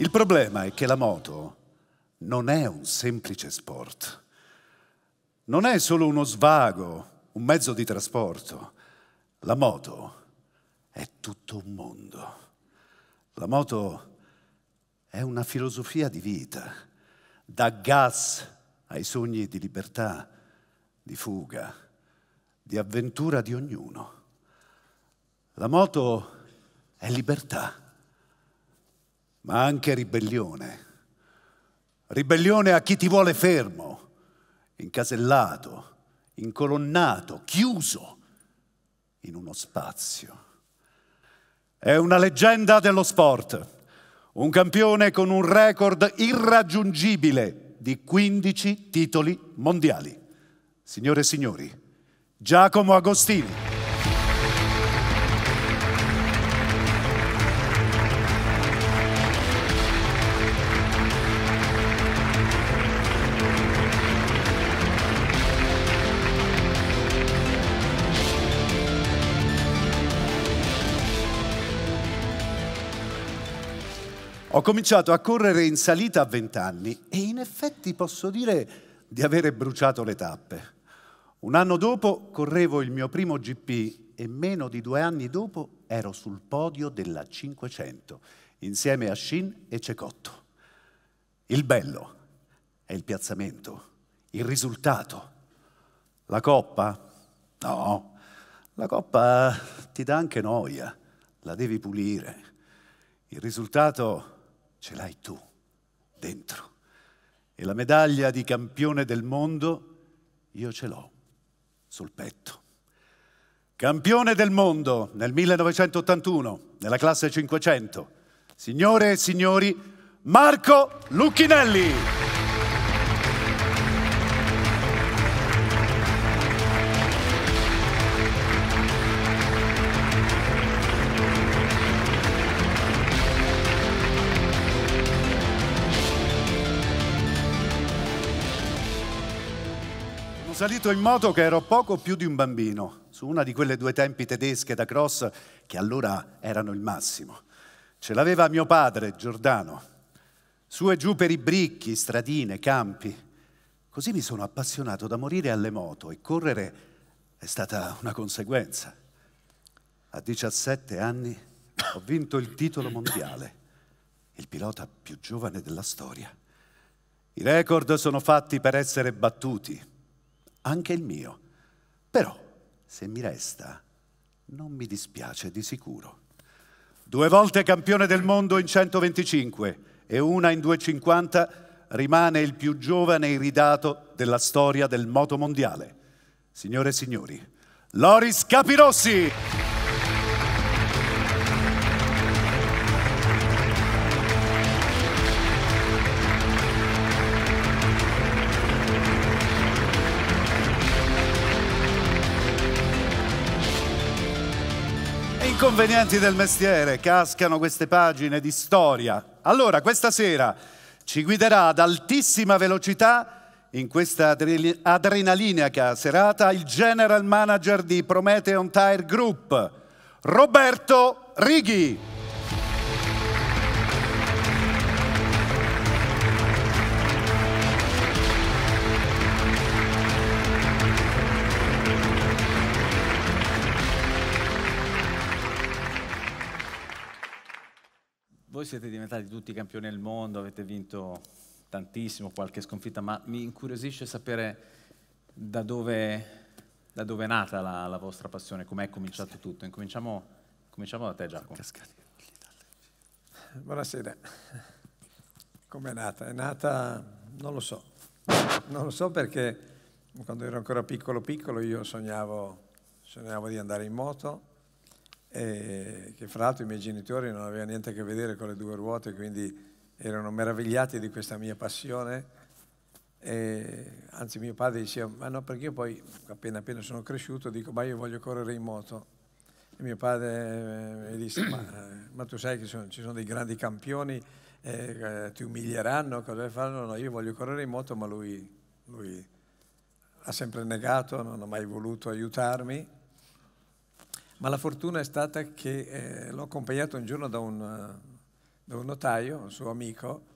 Il problema è che la moto non è un semplice sport, non è solo uno svago, un mezzo di trasporto. La moto è tutto un mondo. La moto è una filosofia di vita, da gas ai sogni di libertà, di fuga, di avventura di ognuno. La moto è libertà ma anche ribellione. Ribellione a chi ti vuole fermo, incasellato, incolonnato, chiuso in uno spazio. È una leggenda dello sport, un campione con un record irraggiungibile di 15 titoli mondiali. Signore e signori, Giacomo Agostini. Ho cominciato a correre in salita a vent'anni e in effetti posso dire di avere bruciato le tappe. Un anno dopo correvo il mio primo GP e meno di due anni dopo ero sul podio della 500 insieme a Shin e Cecotto. Il bello è il piazzamento, il risultato. La coppa? No, la coppa ti dà anche noia, la devi pulire. Il risultato ce l'hai tu dentro. E la medaglia di campione del mondo io ce l'ho sul petto. Campione del mondo nel 1981, nella classe 500. Signore e signori, Marco Lucchinelli. salito in moto che ero poco più di un bambino, su una di quelle due tempi tedesche da cross che allora erano il massimo. Ce l'aveva mio padre, Giordano. Su e giù per i bricchi, stradine, campi. Così mi sono appassionato da morire alle moto e correre è stata una conseguenza. A 17 anni ho vinto il titolo mondiale, il pilota più giovane della storia. I record sono fatti per essere battuti, anche il mio. Però, se mi resta, non mi dispiace di sicuro. Due volte campione del mondo in 125 e una in 250, rimane il più giovane iridato della storia del moto mondiale. Signore e signori, Loris Capirossi! inconvenienti del mestiere, cascano queste pagine di storia. Allora, questa sera ci guiderà ad altissima velocità in questa adrenalinica serata il general manager di Prometheon Tire Group, Roberto Righi. voi siete diventati tutti campioni del mondo, avete vinto tantissimo, qualche sconfitta, ma mi incuriosisce sapere da dove, da dove è nata la, la vostra passione, com'è cominciato tutto. Incominciamo, cominciamo da te Giacomo. Buonasera. Com'è nata? È nata, non lo so, non lo so perché quando ero ancora piccolo piccolo io sognavo, sognavo di andare in moto eh, che fra l'altro i miei genitori non avevano niente a che vedere con le due ruote, quindi erano meravigliati di questa mia passione. E, anzi mio padre diceva, ma no, perché io poi appena appena sono cresciuto dico, ma io voglio correre in moto. E mio padre eh, mi disse, ma, eh, ma, tu sai che sono, ci sono dei grandi campioni, eh, eh ti umilieranno, cosa fanno? No, no, io voglio correre in moto, ma lui, lui ha sempre negato, non ha mai voluto aiutarmi ma la fortuna è stata che eh, l'ho accompagnato un giorno da un, da un, notaio, un suo amico,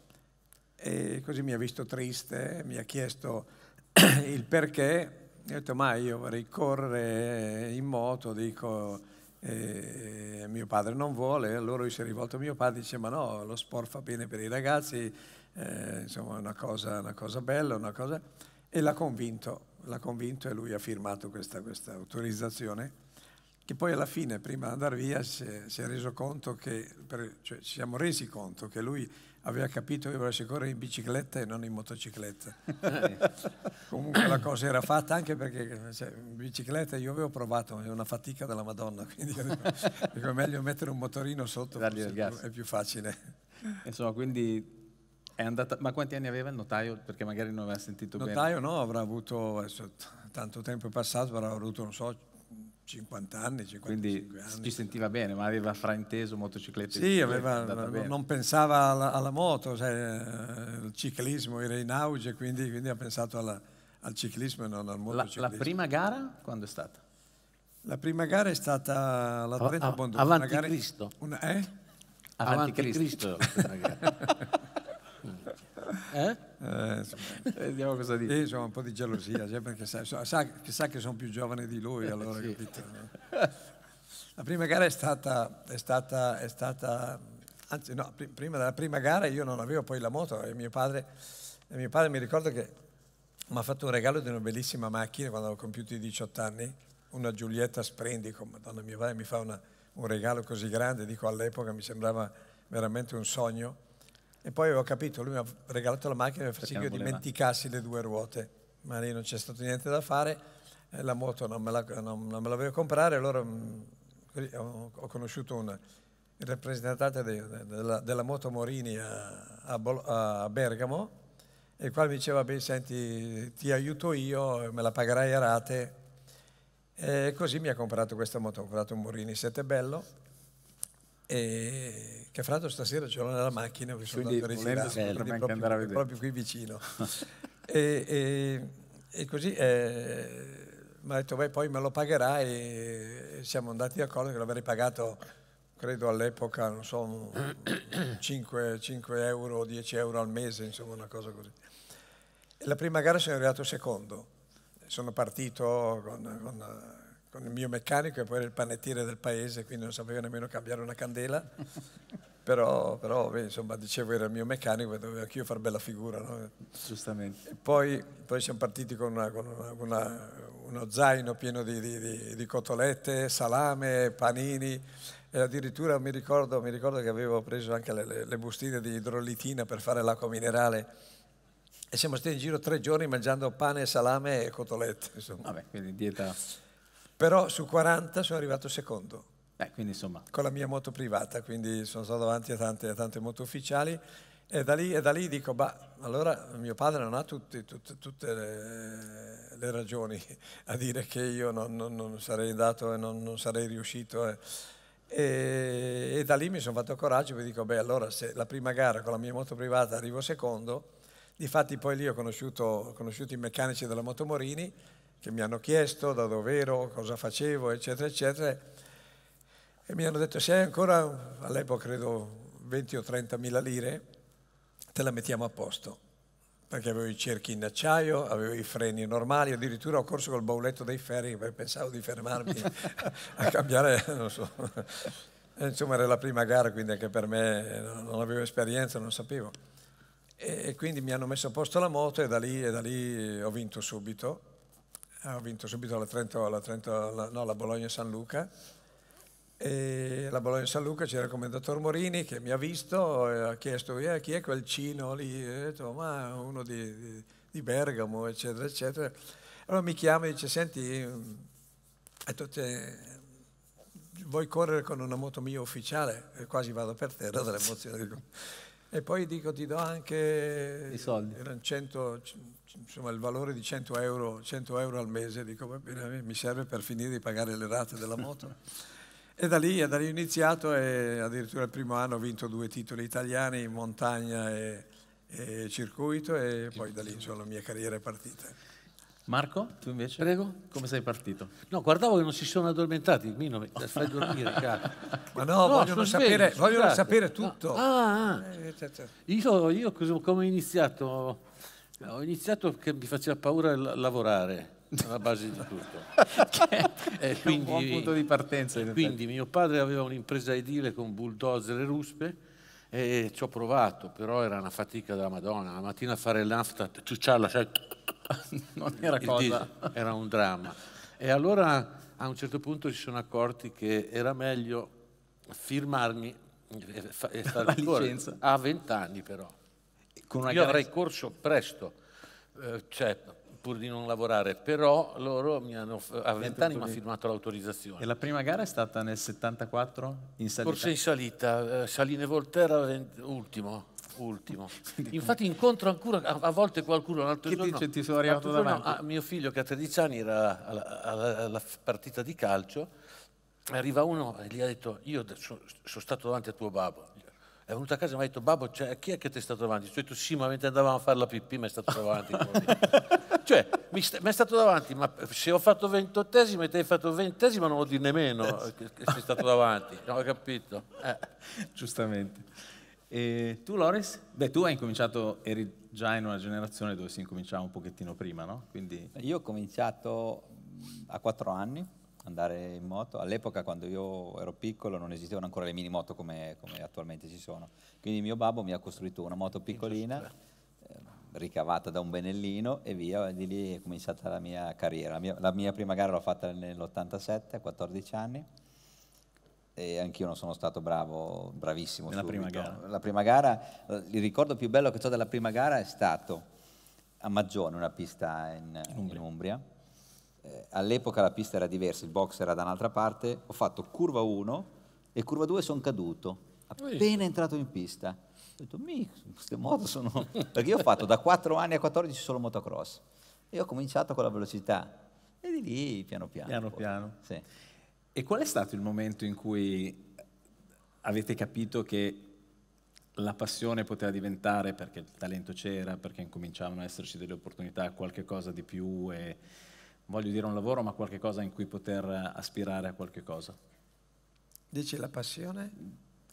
e così mi ha visto triste, mi ha chiesto il perché, e ho detto ma io vorrei correre in moto, dico eh, mio padre non vuole, allora lui si è rivolto a mio padre e dice ma no, lo sport fa bene per i ragazzi, eh, insomma è una cosa, una cosa bella, una cosa... e l'ha convinto, l'ha convinto e lui ha firmato questa, questa autorizzazione che poi alla fine, prima di andare via, si è, si è reso conto che, per, cioè, ci siamo resi conto che lui aveva capito che volesse correre in bicicletta e non in motocicletta. Comunque la cosa era fatta anche perché cioè, in bicicletta io avevo provato, è una fatica della Madonna, quindi è meglio mettere un motorino sotto, è più facile. Insomma, quindi è andata, ma quanti anni aveva il notaio? Perché magari non aveva sentito notaio bene. Notaio no, avrà avuto, adesso, tanto tempo è passato, avrà avuto, non so, 50 anni, 55 Quindi anni. Quindi si sentiva bene, ma aveva frainteso motociclette. Sì, aveva, non pensava alla, alla moto, cioè, il ciclismo era in auge, quindi, quindi ha pensato alla, al ciclismo e non al motociclismo. La, la, prima gara quando è stata? La prima gara è stata la Trento Bondone. Avanti gara, Cristo. Una, eh? Avanti, Avanti Cristo. Cristo Eh? eh? Eh, Vediamo cosa dice. Io eh, ho un po' di gelosia, cioè, perché sa, sa, che sa, che sono più giovane di lui, eh, allora, sì. capito? La prima gara è stata, è stata, è stata anzi no, pr prima della prima gara io non avevo poi la moto e mio padre, e mio padre mi ricordo che mi ha fatto un regalo di una bellissima macchina quando avevo compiuto i 18 anni, una Giulietta Sprendico, madonna mia padre mi fa una, un regalo così grande, dico all'epoca mi sembrava veramente un sogno e poi avevo capito, lui mi ha regalato la macchina per far sì che io dimenticassi le due ruote, ma lì non c'è stato niente da fare, eh, la moto non me la, non, non me la volevo comprare, allora mm, ho, ho conosciuto un rappresentante de, de, della, della, moto Morini a, a, Bol, a Bergamo, il quale mi diceva, beh, senti, ti aiuto io, me la pagherai a rate. E così mi ha comprato questa moto, ho comprato un Morini 7 Bello, e, che fra l'altro stasera ce l'ho nella macchina, vi sono andato a ritirare, proprio, proprio qui vicino. e, e, e, così eh, mi ha detto, beh, poi me lo pagherai e siamo andati d'accordo che l'avrei pagato, credo all'epoca, non so, 5, 5 euro, 10 euro al mese, insomma una cosa così. E la prima gara sono arrivato secondo, sono partito con, con con il mio meccanico e poi era il panettiere del paese, quindi non sapevo nemmeno cambiare una candela. però, però beh, insomma, dicevo era il mio meccanico e dovevo anch'io fare bella figura. No? Giustamente. Poi, poi, siamo partiti con, una, con una, una, uno zaino pieno di, di, di, cotolette, salame, panini e addirittura mi ricordo, mi ricordo che avevo preso anche le, le, le bustine di idrolitina per fare l'acqua minerale e siamo stati in giro tre giorni mangiando pane, salame e cotolette. Insomma. Vabbè, quindi dieta però su 40 sono arrivato secondo. Eh, quindi insomma. Con la mia moto privata, quindi sono stato davanti a tante, a tante moto ufficiali. E da, lì, e da lì dico, bah, allora mio padre non ha tutti, tut, tutte le, le, ragioni a dire che io non, non, non sarei andato e non, non sarei riuscito. Eh. E, e, da lì mi sono fatto coraggio e dico, beh, allora se la prima gara con la mia moto privata arrivo secondo, difatti poi lì ho conosciuto, ho conosciuto i meccanici della Motomorini che mi hanno chiesto da dove ero, cosa facevo, eccetera, eccetera, e mi hanno detto se hai ancora, all'epoca credo 20 o 30 mila lire, te la mettiamo a posto, perché avevo i cerchi in acciaio, avevo i freni normali, addirittura ho corso col bauletto dei ferri perché pensavo di fermarmi a cambiare, non so. E insomma era la prima gara, quindi anche per me non avevo esperienza, non sapevo. E, quindi mi hanno messo a posto la moto e da lì, e da lì ho vinto subito Ah, ho vinto subito la, Trento, la, Trento, la, no, la Bologna San Luca. E la Bologna San Luca c'era il commendator Morini che mi ha visto e ha chiesto eh, chi è quel Cino lì, e ho detto ma uno di, di, di, Bergamo, eccetera, eccetera. Allora mi chiama e dice, senti, detto, te, vuoi correre con una moto mia ufficiale? E quasi vado per terra dall'emozione. E poi dico, ti do anche... I soldi. Erano 100, insomma, il valore di 100 euro, 100 euro al mese. Dico, mi serve per finire di pagare le rate della moto. e da lì, da lì ho iniziato e addirittura il primo anno ho vinto due titoli italiani in montagna e, e circuito e poi da lì insomma, la mia carriera è partita. Marco, tu invece? Prego. Come sei partito? No, guardavo che non si sono addormentati, Mino, mi fai dormire, caro. Ma no, no vogliono, sapere, svegli, vogliono sapere, tutto. Ah, ah. Eh, eh, certo, certo. Io, io, come ho iniziato? Ho iniziato che mi faceva paura lavorare, alla base di tutto. e quindi, un buon punto di partenza. In Quindi mio padre aveva un'impresa edile con bulldozer e ruspe, e ci ho provato, però era una fatica della Madonna. La mattina fare l'afta, ciucciarla, cioè non era il cosa. Era un dramma. E allora a un certo punto si sono accorti che era meglio firmarmi e, fare la corso. licenza. A 20 anni però. Io carenza. avrei corso presto, eh, cioè pur di non lavorare, però loro mi hanno, a 20 anni mi hanno firmato l'autorizzazione. E la prima gara è stata nel 74 in salita? Forse in salita, eh, Saline Volterra ultimo ultimo. Infatti incontro ancora a, volte qualcuno, un altro che giorno... Dice, ti sono arrivato davanti? Giorno, ah, mio figlio che a 13 anni era alla, alla, alla partita di calcio, arriva uno e gli ha detto, io sono, sono stato davanti a tuo babbo. È venuto a casa e mi ha detto, babbo, cioè, chi è che ti è stato davanti? Ho detto, sì, ma mentre andavamo a fare la pipì mi è stato davanti. cioè, mi, sta, mi, è stato davanti, ma se ho fatto ventottesima e te hai fatto ventesima non vuol dire nemmeno eh che sei stato davanti, non ho capito. Eh. Giustamente. E tu, Loris? Beh, tu hai incominciato, eri già in una generazione dove si incominciava un pochettino prima, no? Quindi... Io ho cominciato a quattro anni andare in moto. All'epoca, quando io ero piccolo, non esistevano ancora le mini moto come, come attualmente ci sono. Quindi mio babbo mi ha costruito una moto piccolina, eh, ricavata da un benellino e via. Di lì è cominciata la mia carriera. La mia, la mia prima gara l'ho fatta nell'87, a 14 anni e anch'io non sono stato bravo, bravissimo Nella prima gara. La prima gara, il ricordo più bello che ho della prima gara è stato a Maggiore, una pista in, in Umbria. In Umbria. Eh, all'epoca la pista era diversa, il box era da un'altra parte, ho fatto curva 1 e curva 2 sono caduto, appena entrato in pista. Ho detto, in questo modo sono... Perché io ho fatto da 4 anni a 14 solo motocross e ho cominciato con la velocità e di lì piano piano. Piano poi. piano. Sì. E qual è stato il momento in cui avete capito che la passione poteva diventare, perché il talento c'era, perché incominciavano ad esserci delle opportunità, qualche cosa di più, e, voglio dire un lavoro, ma qualche cosa in cui poter aspirare a qualche cosa? Dici la passione?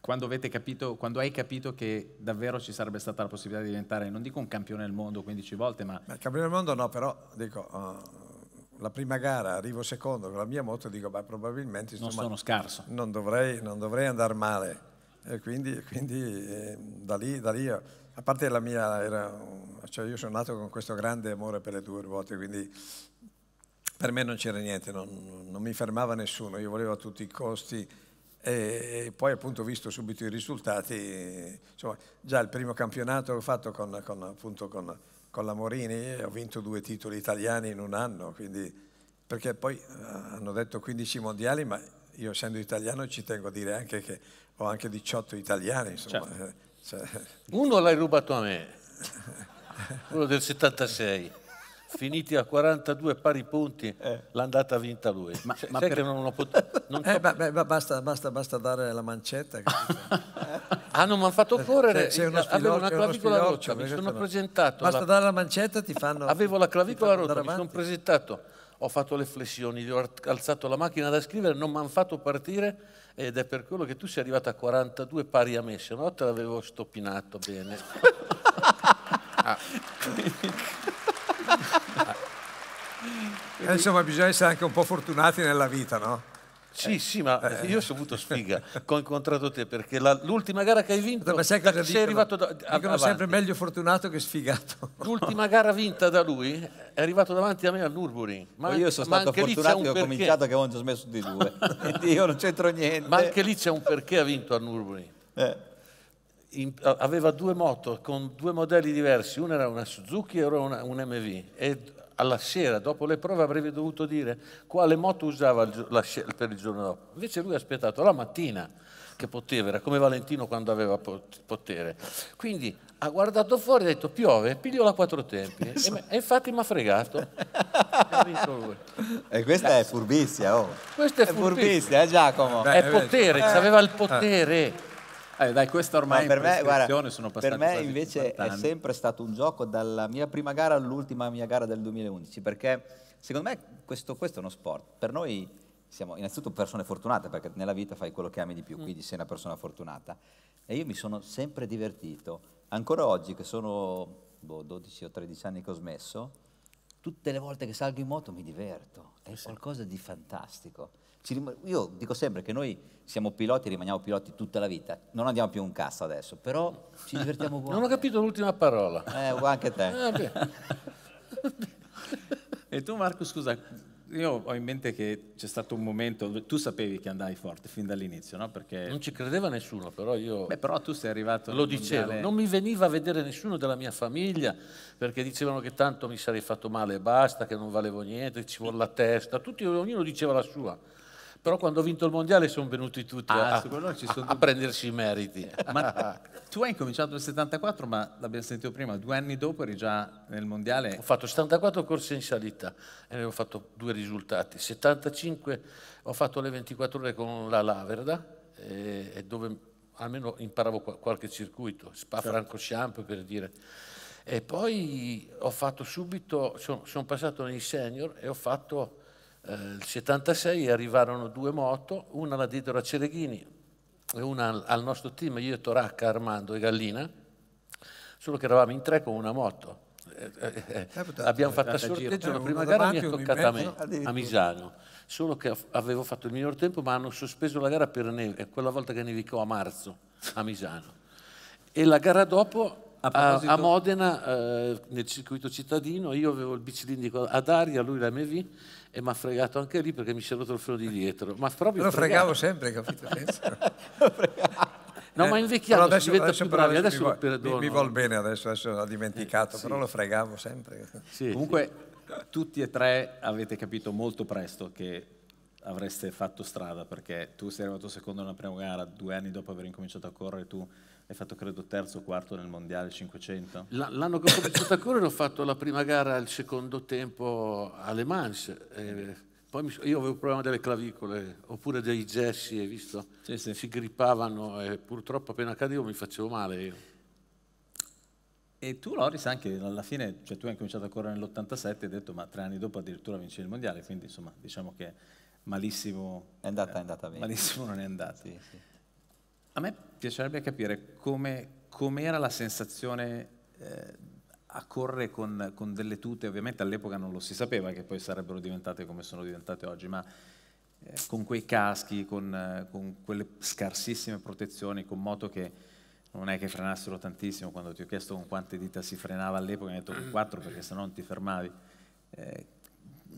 Quando, capito, quando, hai capito che davvero ci sarebbe stata la possibilità di diventare, non dico un campione del mondo 15 volte, ma... Beh, campione del mondo no, però dico, uh, la prima gara arrivo secondo con la mia moto e dico ma probabilmente non sono scarso non dovrei, non dovrei andare male e quindi, quindi eh, da lì, da lì a parte la mia era, cioè io sono nato con questo grande amore per le due ruote quindi per me non c'era niente non, non mi fermava nessuno io volevo a tutti i costi e poi appunto visto subito i risultati, insomma, già il primo campionato fatto con, con, appunto, con con la Morini eh, ho vinto due titoli italiani in un anno, quindi, perché poi eh, hanno detto 15 mondiali, ma io essendo italiano ci tengo a dire anche che ho anche 18 italiani. Insomma. Certo. Eh, cioè. Uno l'hai rubato a me, quello del 76. Finiti a 42 pari punti, eh. l'andata vinta lui. Ma, cioè, ma per... non ho potuto... Eh, basta, basta, basta dare la mancetta. Ah, non mi hanno fatto eh, correre, sei, sei spiloccio, avevo una clavicola rotta, mi sono presentato. Basta la... dare la mancetta ti fanno... Avevo la clavicola rotta, mi sono presentato, ho fatto le flessioni, ho alzato la macchina da scrivere, non mi hanno fatto partire ed è per quello che tu sei arrivato a 42 pari a me, se no te l'avevo stoppinato bene. ah. eh, insomma, bisogna essere anche un po' fortunati nella vita, no? Sì, sì, ma eh. io ho avuto sfiga ho incontrato te perché la, l'ultima gara che hai vinto ma sai cosa eh, sei dicono? arrivato da, a, dicono sempre meglio fortunato che sfigato. L'ultima gara vinta da lui eh, è arrivato davanti a me al Nürburgring. Ma, io sono stato fortunato che ho cominciato che avevo già smesso di due. io non c'entro niente. Ma anche lì c'è un perché ha vinto al Nürburgring. Eh. In, aveva due moto con due modelli diversi, una era una Suzuki e una, un MV e alla sera, dopo le prove, avrebbe dovuto dire quale moto usava per il giorno dopo. Invece lui ha aspettato la mattina che poteva, era come Valentino quando aveva potere. Quindi ha guardato fuori e ha detto piove, piglio la quattro tempi. e, e infatti mi ha fregato. e questa è furbizia, oh. Questa è, è furbizia, furbizia eh, Giacomo. Beh, è potere, eh, aveva il eh. potere. Eh. Eh, dai, questo ormai no, per me, guarda, sono Per me invece è sempre stato un gioco dalla mia prima gara all'ultima mia gara del 2011, perché secondo me questo, questo, è uno sport. Per noi siamo innanzitutto persone fortunate, perché nella vita fai quello che ami di più, mm. quindi sei una persona fortunata. E io mi sono sempre divertito. Ancora oggi, che sono boh, 12 o 13 anni che ho smesso, tutte le volte che salgo in moto mi diverto, è qualcosa di fantastico. io dico sempre che noi siamo piloti, e rimaniamo piloti tutta la vita, non andiamo più un cazzo adesso, però ci divertiamo buono. Non ho capito l'ultima parola. Eh, anche te. Ah, e tu Marco, scusa, io ho in mente che c'è stato un momento, tu sapevi che andai forte fin dall'inizio, no? Perché... Non ci credeva nessuno, però io... Beh, però tu sei arrivato... Lo dicevo, mondiale... non mi veniva a vedere nessuno della mia famiglia, perché dicevano che tanto mi sarei fatto male e basta, che non valevo niente, ci vuole la testa, Tutti, ognuno diceva la sua. Però quando ho vinto il mondiale sono venuti tutti ah, a, a, a, prendersi i meriti. Ma tu hai cominciato nel 74, ma l'abbiamo sentito prima, due anni dopo eri già nel mondiale. Ho fatto 74 corse in salita e ne ho fatto due risultati. 75 ho fatto le 24 ore con la Laverda e, e dove almeno imparavo qualche circuito, Spa certo. Francochamp per dire. E poi ho fatto subito, sono son passato nei senior e ho fatto eh, il 76 arrivarono due moto, una la diedero a Cereghini e una al nostro team, io, e Toracca, Armando e Gallina, solo che eravamo in tre con una moto. Eh, eh, eh, eh Abbiamo fatto sorteggio la prima gara mi è toccata a me, a Misano, solo che avevo fatto il miglior tempo ma hanno sospeso la gara per neve, quella volta che nevicò a marzo a Misano. E la gara dopo a, a, Modena, eh, nel circuito cittadino, io avevo il bicilindico ad aria, lui l'MV e mi ha fregato anche lì perché mi si è rotto il freno di dietro. Ma proprio Lo fregavo sempre, capito? no, eh, ma invecchiato adesso, diventa adesso, più bravi, adesso, adesso mi, lo Mi, mi vuol bene adesso, adesso l'ho dimenticato, eh, sì. però lo fregavo sempre. Sì, Comunque sì. tutti e tre avete capito molto presto che avreste fatto strada perché tu sei arrivato secondo nella prima gara, due anni dopo aver incominciato a correre tu hai fatto credo terzo o quarto nel mondiale 500. L'anno che ho cominciato a correre ho fatto la prima gara al secondo tempo alle Mans. Eh, poi mi, io avevo il problema delle clavicole, oppure dei gessi, hai visto? Sì, sì. Si grippavano e purtroppo appena cadevo mi facevo male io. E tu, Loris, anche alla fine, cioè tu hai cominciato a correre nell'87 e hai detto ma tre anni dopo addirittura vinci il mondiale, quindi insomma diciamo che malissimo... È andata, eh, è andata bene. Malissimo non è andata. Sì, sì. A me piacerebbe capire come, com'era la sensazione eh, a correre con, con, delle tute, ovviamente all'epoca non lo si sapeva che poi sarebbero diventate come sono diventate oggi, ma eh, con quei caschi, con, eh, con, quelle scarsissime protezioni, con moto che non è che frenassero tantissimo, quando ti ho chiesto con quante dita si frenava all'epoca, mi hai detto con mm. quattro perché se no non ti fermavi. Eh,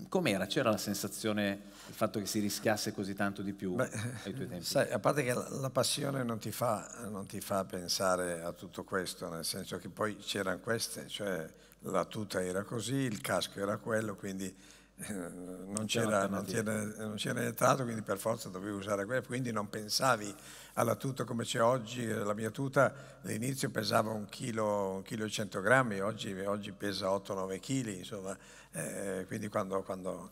Com'era? C'era la sensazione, il fatto che si rischiasse così tanto di più Beh, ai tuoi tempi? Sai, a parte che la, la passione non ti, fa, non ti, fa, pensare a tutto questo, nel senso che poi c'erano queste, cioè la tuta era così, il casco era quello, quindi eh, non c'era, non, c'era, non c'era entrato, quindi per forza dovevi usare quella, quindi non pensavi alla tuta come c'è oggi. Eh, la mia tuta all'inizio pesava un chilo, un chilo e cento grammi, oggi, oggi pesa 8-9 chili, insomma, eh, quindi quando, quando,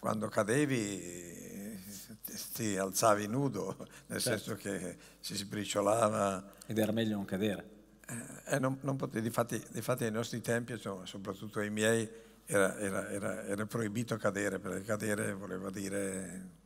quando cadevi ti, ti, alzavi nudo, nel certo. senso che si sbriciolava. Ed era meglio non cadere. Eh, eh, non, non potevi, difatti, difatti ai nostri tempi, insomma, soprattutto ai miei, era, era, era, era proibito cadere, perché cadere voleva dire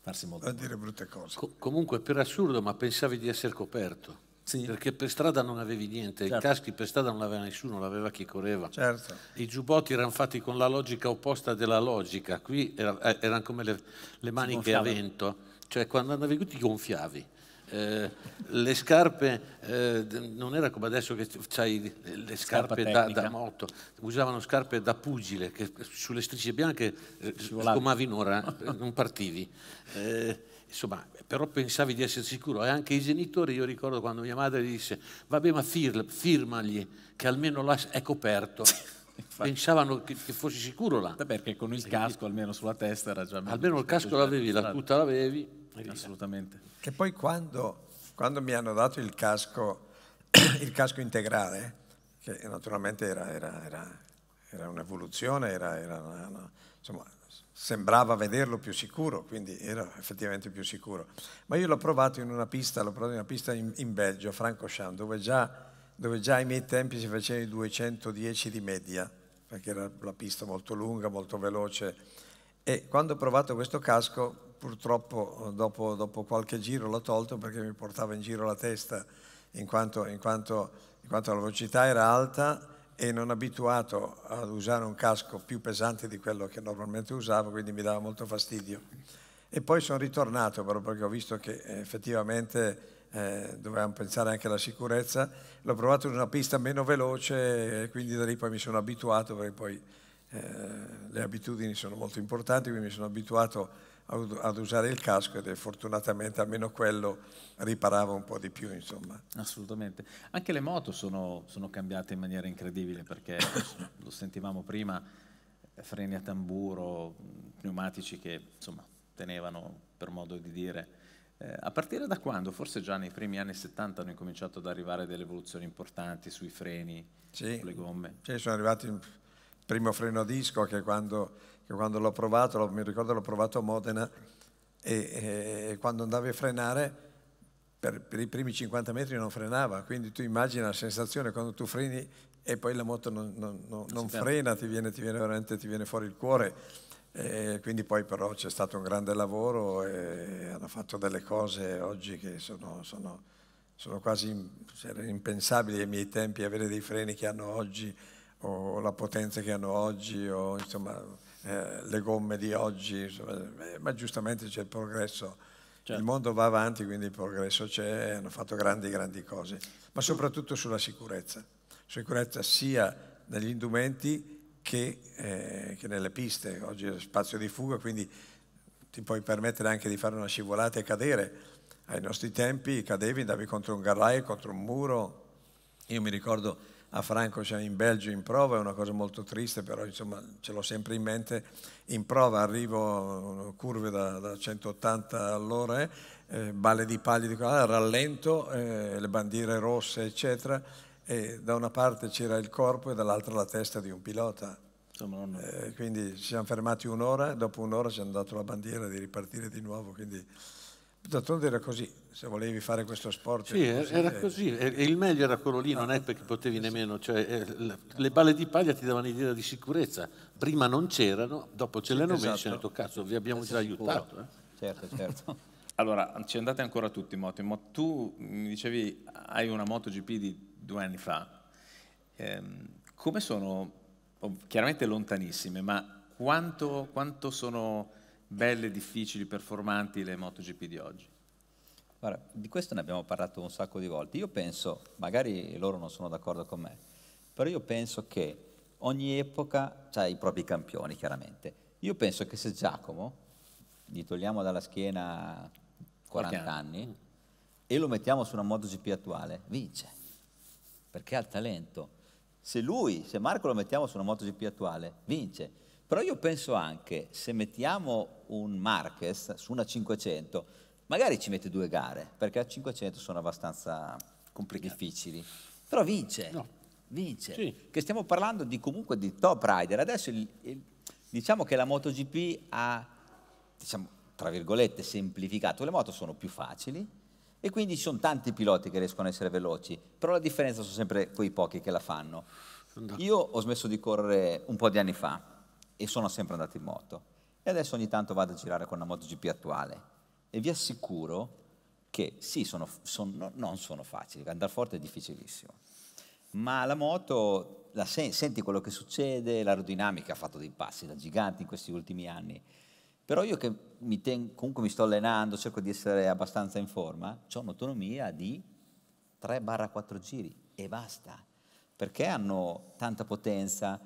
farsi molto a dire brutte cose. Co- comunque, per assurdo, ma pensavi di essere coperto. Sì. Perché per strada non avevi niente, certo. i caschi per strada non aveva nessuno, l'aveva chi correva. Certo. I giubbotti erano fatti con la logica opposta della logica, qui eh, erano come le, le maniche a vento, cioè quando andavi qui ti gonfiavi. Eh, le scarpe, eh, non era come adesso che hai le scarpe da, da, moto, usavano scarpe da pugile che sulle strisce bianche eh, sgomavi un'ora, eh, non partivi. Eh, insomma, però pensavi di essere sicuro. E anche i genitori, io ricordo quando mia madre disse, vabbè ma firmagli che almeno è coperto. Infatti. Pensavano che, che, fossi sicuro là. Beh, Perché con il casco, almeno sulla testa, era già... meglio. Almeno il casco l'avevi, la certo. tuta l'avevi. Assolutamente. Che poi quando, quando, mi hanno dato il casco, il casco integrale, che naturalmente era, era, era, era un'evoluzione, una, insomma, sembrava vederlo più sicuro, quindi era effettivamente più sicuro. Ma io l'ho provato in una pista, l'ho provato in una pista in, in Belgio, a Francochamp, dove già dove già ai miei tempi si facevano i 210 di media, perché era la pista molto lunga, molto veloce. E quando ho provato questo casco, purtroppo dopo, dopo qualche giro l'ho tolto perché mi portava in giro la testa, in quanto, in quanto, in quanto la velocità era alta e non abituato ad usare un casco più pesante di quello che normalmente usavo, quindi mi dava molto fastidio. E poi sono ritornato però perché ho visto che effettivamente eh, dovevamo pensare anche alla sicurezza. L'ho provato in una pista meno veloce, quindi da lì poi mi sono abituato, perché poi eh, le abitudini sono molto importanti, quindi mi sono abituato ad, usare il casco ed fortunatamente almeno quello riparava un po' di più, insomma. Assolutamente. Anche le moto sono, sono cambiate in maniera incredibile, perché lo sentivamo prima, eh, freni a tamburo, mm, pneumatici che, insomma, tenevano, per modo di dire, eh, a partire da quando? Forse già nei primi anni 70 hanno cominciato ad arrivare delle evoluzioni importanti sui freni, sì, sulle gomme. Sì, sono arrivati il primo freno a disco che quando, quando l'ho provato, lo, mi ricordo l'ho provato a Modena e, eh, e quando andavi a frenare per, per, i primi 50 metri non frenava, quindi tu immagina la sensazione quando tu freni e poi la moto non, non, non, non certo. frena, ti viene, ti, viene ti viene fuori il cuore e quindi poi però c'è stato un grande lavoro e hanno fatto delle cose oggi che sono, sono, sono quasi cioè, impensabili ai miei tempi avere dei freni che hanno oggi o la potenza che hanno oggi o insomma, eh, le gomme di oggi, insomma, eh, ma giustamente c'è il progresso. Certo. Il mondo va avanti, quindi il progresso c'è, hanno fatto grandi, grandi cose, ma soprattutto sulla sicurezza. Sicurezza sia negli indumenti che, eh, che nelle piste, oggi è spazio di fuga, quindi ti puoi permettere anche di fare una scivolata e cadere. Ai nostri tempi cadevi, andavi contro un garraio, contro un muro. Io mi ricordo a Franco, cioè in Belgio in prova, è una cosa molto triste, però insomma ce l'ho sempre in mente. In prova arrivo eh, curve da, da 180 all'ora, eh, eh, balle di paglia di qua, ah, rallento, eh, le bandiere rosse, eccetera e da una parte c'era il corpo e dall'altra la testa di un pilota. Insomma, non... eh, quindi ci siamo fermati un'ora, dopo un'ora ci hanno dato la bandiera di ripartire di nuovo. Quindi D'altronde era così, se volevi fare questo sport... Sì, era così, era eh. così. e il meglio era quello lì, non è perché potevi nemmeno, cioè, eh, le balle di paglia ti davano idea di sicurezza, prima non c'erano, dopo ce l'hanno esatto. messe, hanno detto cazzo, vi abbiamo già aiutato. Eh? Certo, certo. allora, ci andate ancora tutti in moto, ma tu mi dicevi hai una MotoGP di due anni fa, ehm, come sono, oh, chiaramente lontanissime, ma quanto, quanto sono belle, difficili, performanti le MotoGP di oggi? Guarda, di questo ne abbiamo parlato un sacco di volte. Io penso, magari loro non sono d'accordo con me, però io penso che ogni epoca ha i propri campioni, chiaramente. Io penso che se Giacomo gli togliamo dalla schiena 40 anni e lo mettiamo su una MotoGP attuale, vince perché ha il talento. Se lui, se Marco lo mettiamo su una MotoGP attuale, vince. Però io penso anche, se mettiamo un Marquez su una 500, magari ci mette due gare, perché a 500 sono abbastanza difficili. Però vince, no. vince. Sì. Che stiamo parlando di, comunque di top rider. Adesso il, il, diciamo che la MotoGP ha, diciamo, tra virgolette, semplificato. Le moto sono più facili, e quindi ci sono tanti piloti che riescono a essere veloci, però la differenza sono sempre quei pochi che la fanno. Io ho smesso di correre un po' di anni fa e sono sempre andato in moto. E adesso ogni tanto vado a girare con una MotoGP attuale. E vi assicuro che sì, sono, sono, non sono facili, andare forte è difficilissimo. Ma la moto, la sen senti quello che succede, l'aerodinamica ha fatto dei passi da gigante in questi ultimi anni però io che mi ten, comunque mi sto allenando, cerco di essere abbastanza in forma, ho un'autonomia di 3-4 giri e basta, perché hanno tanta potenza,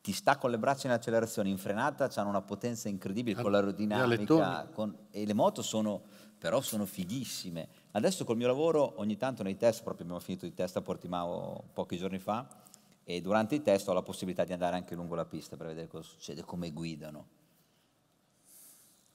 ti sta con le braccia in accelerazione, in frenata hanno una potenza incredibile con ah, l'aerodinamica con, e le moto sono, però sono fighissime. Adesso col mio lavoro ogni tanto nei test, proprio abbiamo finito i test a Portimao pochi giorni fa e durante i test ho la possibilità di andare anche lungo la pista per vedere cosa succede, come guidano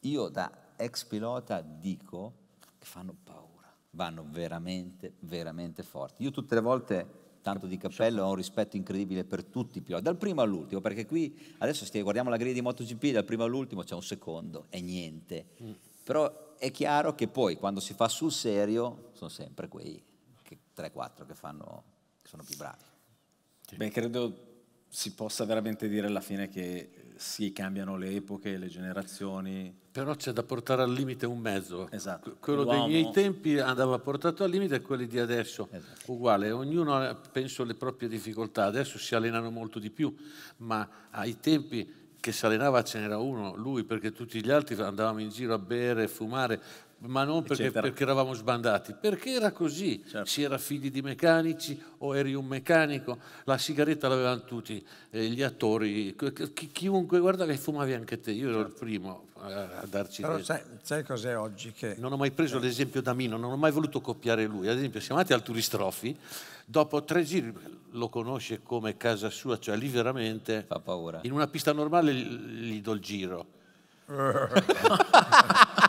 io da ex pilota dico che fanno paura, vanno veramente, veramente forti. Io tutte le volte tanto di cappello, ho un rispetto incredibile per tutti i piloti, dal primo all'ultimo, perché qui adesso se guardiamo la griglia di MotoGP, dal primo all'ultimo c'è un secondo è niente. Mm. Però è chiaro che poi quando si fa sul serio sono sempre quei 3-4 che, fanno, che sono più bravi. Beh, credo si possa veramente dire alla fine che sì, cambiano le epoche, le generazioni. Però c'è da portare al limite un mezzo. Esatto. Quello dei miei tempi andava portato al limite e quelli di adesso. Esatto. Uguale, ognuno ha, penso, le proprie difficoltà. Adesso si allenano molto di più, ma ai tempi che si allenava ce n'era uno, lui, perché tutti gli altri andavamo in giro a bere, fumare, ma non perché, perché, eravamo sbandati, perché era così. Certo. Si era figli di meccanici o eri un meccanico, la sigaretta l'avevano tutti eh, gli attori, chi, chiunque guardava e fumavi anche te, io ero il certo. primo a, a darci Però sai, sai, cos'è oggi che... Non ho mai preso eh. l'esempio da Mino, non ho mai voluto copiare lui, ad esempio siamo andati al Turistrofi, dopo tre giri lo conosce come casa sua, cioè lì veramente... Fa paura. In una pista normale gli do il giro.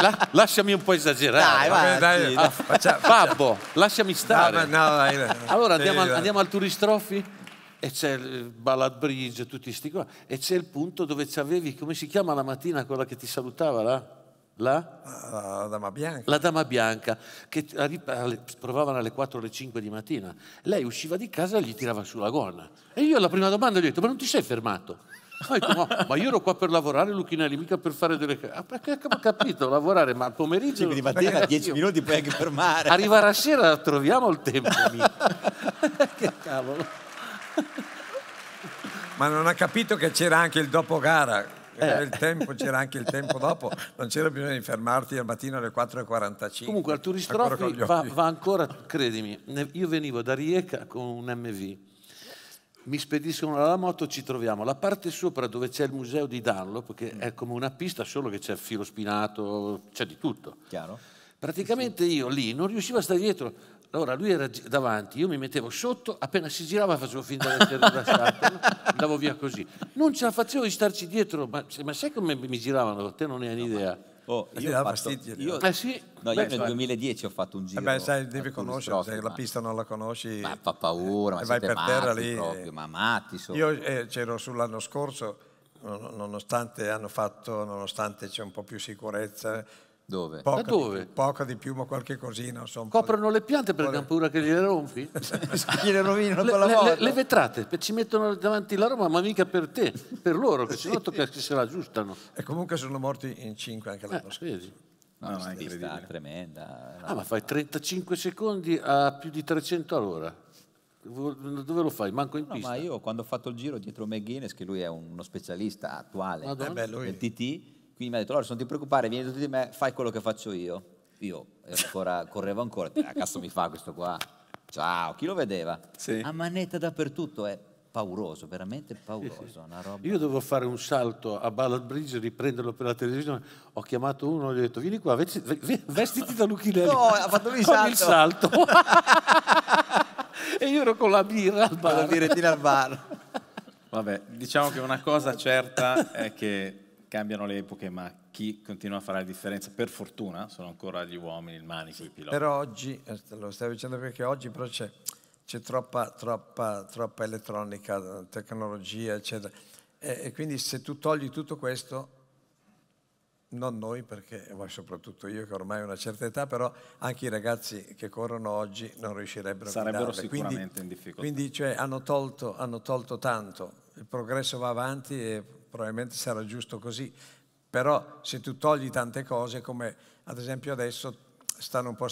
La, lasciami un po' esagerare. Dai, vai. Dai, dai, ah, Babbo, lasciami stare. No, no, dai, dai. Allora andiamo, al, andiamo al Turistrofi? e c'è il Ballad Bridge, tutti sti qua, e c'è il punto dove c'avevi, come si chiama la mattina quella che ti salutava là? La? la Dama Bianca. La Dama Bianca, che provavano alle 4 alle 5 di mattina. Lei usciva di casa e gli tirava sulla la gonna. E io alla prima domanda gli ho detto, ma non ti sei fermato? Dico, ma, ma, io ero qua per lavorare, Lucchinelli, mica per fare delle... Ah, perché ho capito, lavorare, ma al pomeriggio... Sì, quindi mattina a dieci minuti puoi anche fermare. Arrivare a sera troviamo il tempo, che cavolo. ma non ha capito che c'era anche il dopo gara. Eh. Tempo, c'era anche il tempo dopo, non c'era bisogno di fermarti al mattino alle 4.45. Comunque al turistrofi va, va ancora, credimi, io venivo da Rieca con un MV mi spediscono la moto, ci troviamo la parte sopra dove c'è il museo di Dunlop, che mm. è come una pista, solo che c'è filo spinato, c'è di tutto. Chiaro. Praticamente io lì non riuscivo a stare dietro, allora lui era davanti, io mi mettevo sotto, appena si girava facevo finta di essere rilassato, andavo via così. Non ce la facevo di starci dietro, ma, ma sai come mi giravano? Te non ne hai no, idea. Ma Oh, eh io ho fatto, io, eh sì. no, Beh, nel 2010 cioè, ho fatto un eh giro. beh, sai, devi conoscere, se la pista non la conosci. Ma fa paura, ma eh, vai per terra lì. Proprio, ma matti sono. Io eh, c'ero sull'anno scorso, nonostante hanno fatto, nonostante c'è un po' più sicurezza, dove? Poca, da dove? Di più, di più, ma qualche cosina. Insomma. Coprono le piante perché hanno paura che gliele rompi? gliele rovinano le, con le, Le, vetrate ci mettono davanti la Roma, ma mica per te, per loro, che sì. sennò tocca se la aggiustano. E comunque sono morti in cinque anche l'anno eh, scorso. No, no, è tremenda. Ah, ma fai 35 secondi a più di 300 all'ora. Dove lo fai? Manco in no, pista. ma io quando ho fatto il giro dietro McGuinness, che lui è uno specialista attuale eh beh, lui... del TT, quindi mi ha detto, Loris, non ti preoccupare, vieni tutti di me, fai quello che faccio io. Io eh, ancora, correvo ancora, ah, cazzo mi fa questo qua? Ciao, chi lo vedeva? Sì. A manetta dappertutto, è pauroso, veramente pauroso. Sì, sì. Io dovevo fare un salto a Ballard Bridge, riprenderlo per la televisione. Ho chiamato uno, gli ho detto: Vieni qua, vestiti da Lucchinelli. No, ha fatto il salto. Il salto. e io ero con la birra al bar. Con la birrettina al bar. Vabbè, diciamo che una cosa certa è che cambiano le epoche, ma chi continua a fare la differenza, per fortuna, sono ancora gli uomini, il manico, i piloti. Però oggi, eh, lo stavo dicendo perché oggi però c'è, c'è troppa, troppa, troppa, elettronica, tecnologia, eccetera. E, e, quindi se tu togli tutto questo, non noi, perché ma soprattutto io che ormai ho una certa età, però anche i ragazzi che corrono oggi non riuscirebbero Sarebbero a Sarebbero sicuramente quindi, in difficoltà. Quindi cioè, hanno, tolto, hanno tolto tanto, il progresso va avanti e probabilmente sarà giusto così, però se tu togli tante cose, come ad esempio adesso stanno un po'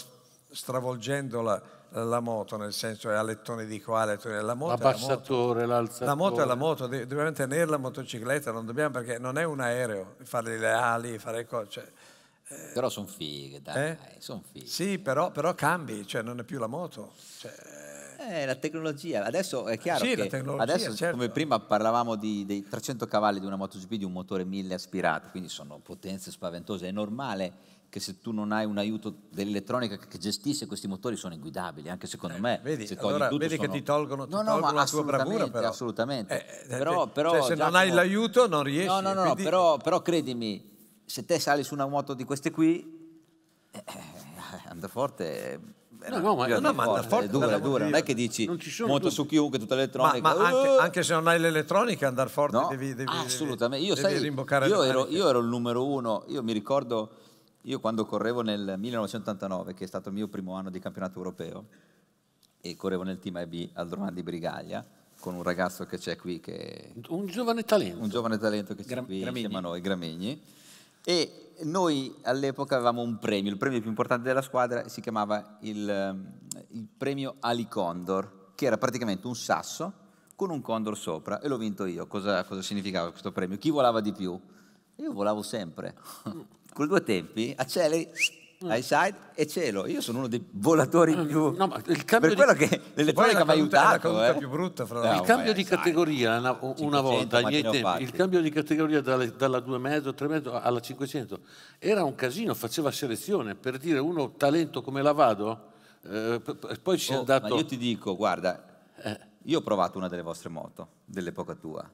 stravolgendo la, la moto, nel senso è a lettone di qua, lettone la moto. L'abbassatore, la l'alzatore. La moto è la moto, dobbiamo tenere la motocicletta, non dobbiamo perché non è un aereo, fare le ali, fare cose. Cioè, eh, però sono fighe, dai, eh? sono fighe. Sì, però, però cambi, cioè non è più la moto. Cioè, eh, la tecnologia, adesso è eh, chiaro sì, che adesso, certo. come prima parlavamo di, dei 300 cavalli di una MotoGP di un motore 1000 aspirato, quindi sono potenze spaventose, è normale che se tu non hai un aiuto dell'elettronica che gestisce questi motori sono inguidabili, anche secondo eh, me. vedi, se allora, tutto, vedi sono... che ti tolgono, ti no, no, tolgono la tua bravura però. Assolutamente, eh, eh però, però, cioè, se Giacomo, non hai l'aiuto non riesci. No, no, no, quindi... però, però, credimi, se te sali su una moto di queste qui, eh, anda forte No, no, ma è una forte, forte, dura, dura. Non è che dici molto su chiunque tutta l'elettronica. Ma, ma anche, uh. anche, se non hai l'elettronica, andare forte no, devi, ah, devi, Assolutamente. Io, devi sai, io, ero, io ero il numero uno. Io mi ricordo, io quando correvo nel 1989, che è stato il mio primo anno di campionato europeo, e correvo nel team AB al Droman di Brigaglia con un ragazzo che c'è qui che... Un giovane talento. Un giovane talento che c'è Gra- qui Gramigni. insieme a noi, Gramegni e noi all'epoca avevamo un premio, il premio più importante della squadra si chiamava il, ehm, il premio Ali Condor, che era praticamente un sasso con un condor sopra e l'ho vinto io. Cosa, cosa significava questo premio? Chi volava di più? Io volavo sempre. con due tempi, acceleri, high mm. side e cielo. Io sono uno dei volatori mm. più. No, ma il cambio per quello di... che l'elettore mi ha aiutato. È la eh. più brutta, fra No, il eh, cambio di categoria una, una volta, ai miei tempi, il cambio di categoria dalla dalle, dalla 2,5, mezzo alla 500 era un casino, faceva selezione per dire uno talento come la vado. Eh, poi ci è oh, andato. io ti dico, guarda, eh. io ho provato una delle vostre moto dell'epoca tua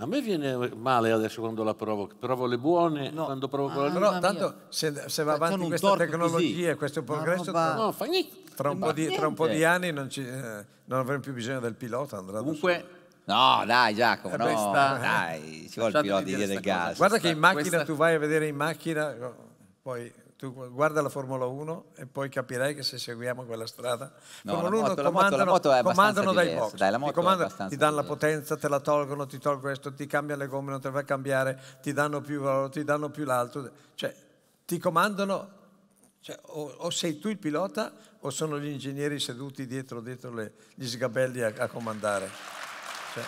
a me viene male adesso quando la provo, provo le buone, no. quando provo quelle buone. Ah, Però mia. tanto se, se va avanti questa tecnologia, così. questo progresso, tra, no, fa tra, un di, tra, un po di, cioè. anni non, ci, eh, non, avremo più bisogno del pilota, andrà Comunque, No, dai Giacomo, eh, no, questa, eh. dai, ci vuole il pilota di dire del gas. Guarda che in macchina questa... tu vai a vedere in macchina, oh, poi tu guarda la Formula 1 e poi capirai che se seguiamo quella strada, no, Formula moto, 1 comandano, la moto, la moto comandano dai box, Dai, la moto ti, comandano, ti danno la potenza, te la tolgono, ti tolgono questo, ti cambiano le gomme, non te le fai cambiare, ti danno più valore, ti danno più l'altro, cioè ti comandano, cioè, o, o, sei tu il pilota o sono gli ingegneri seduti dietro, dietro le, gli sgabelli a, a comandare. Cioè.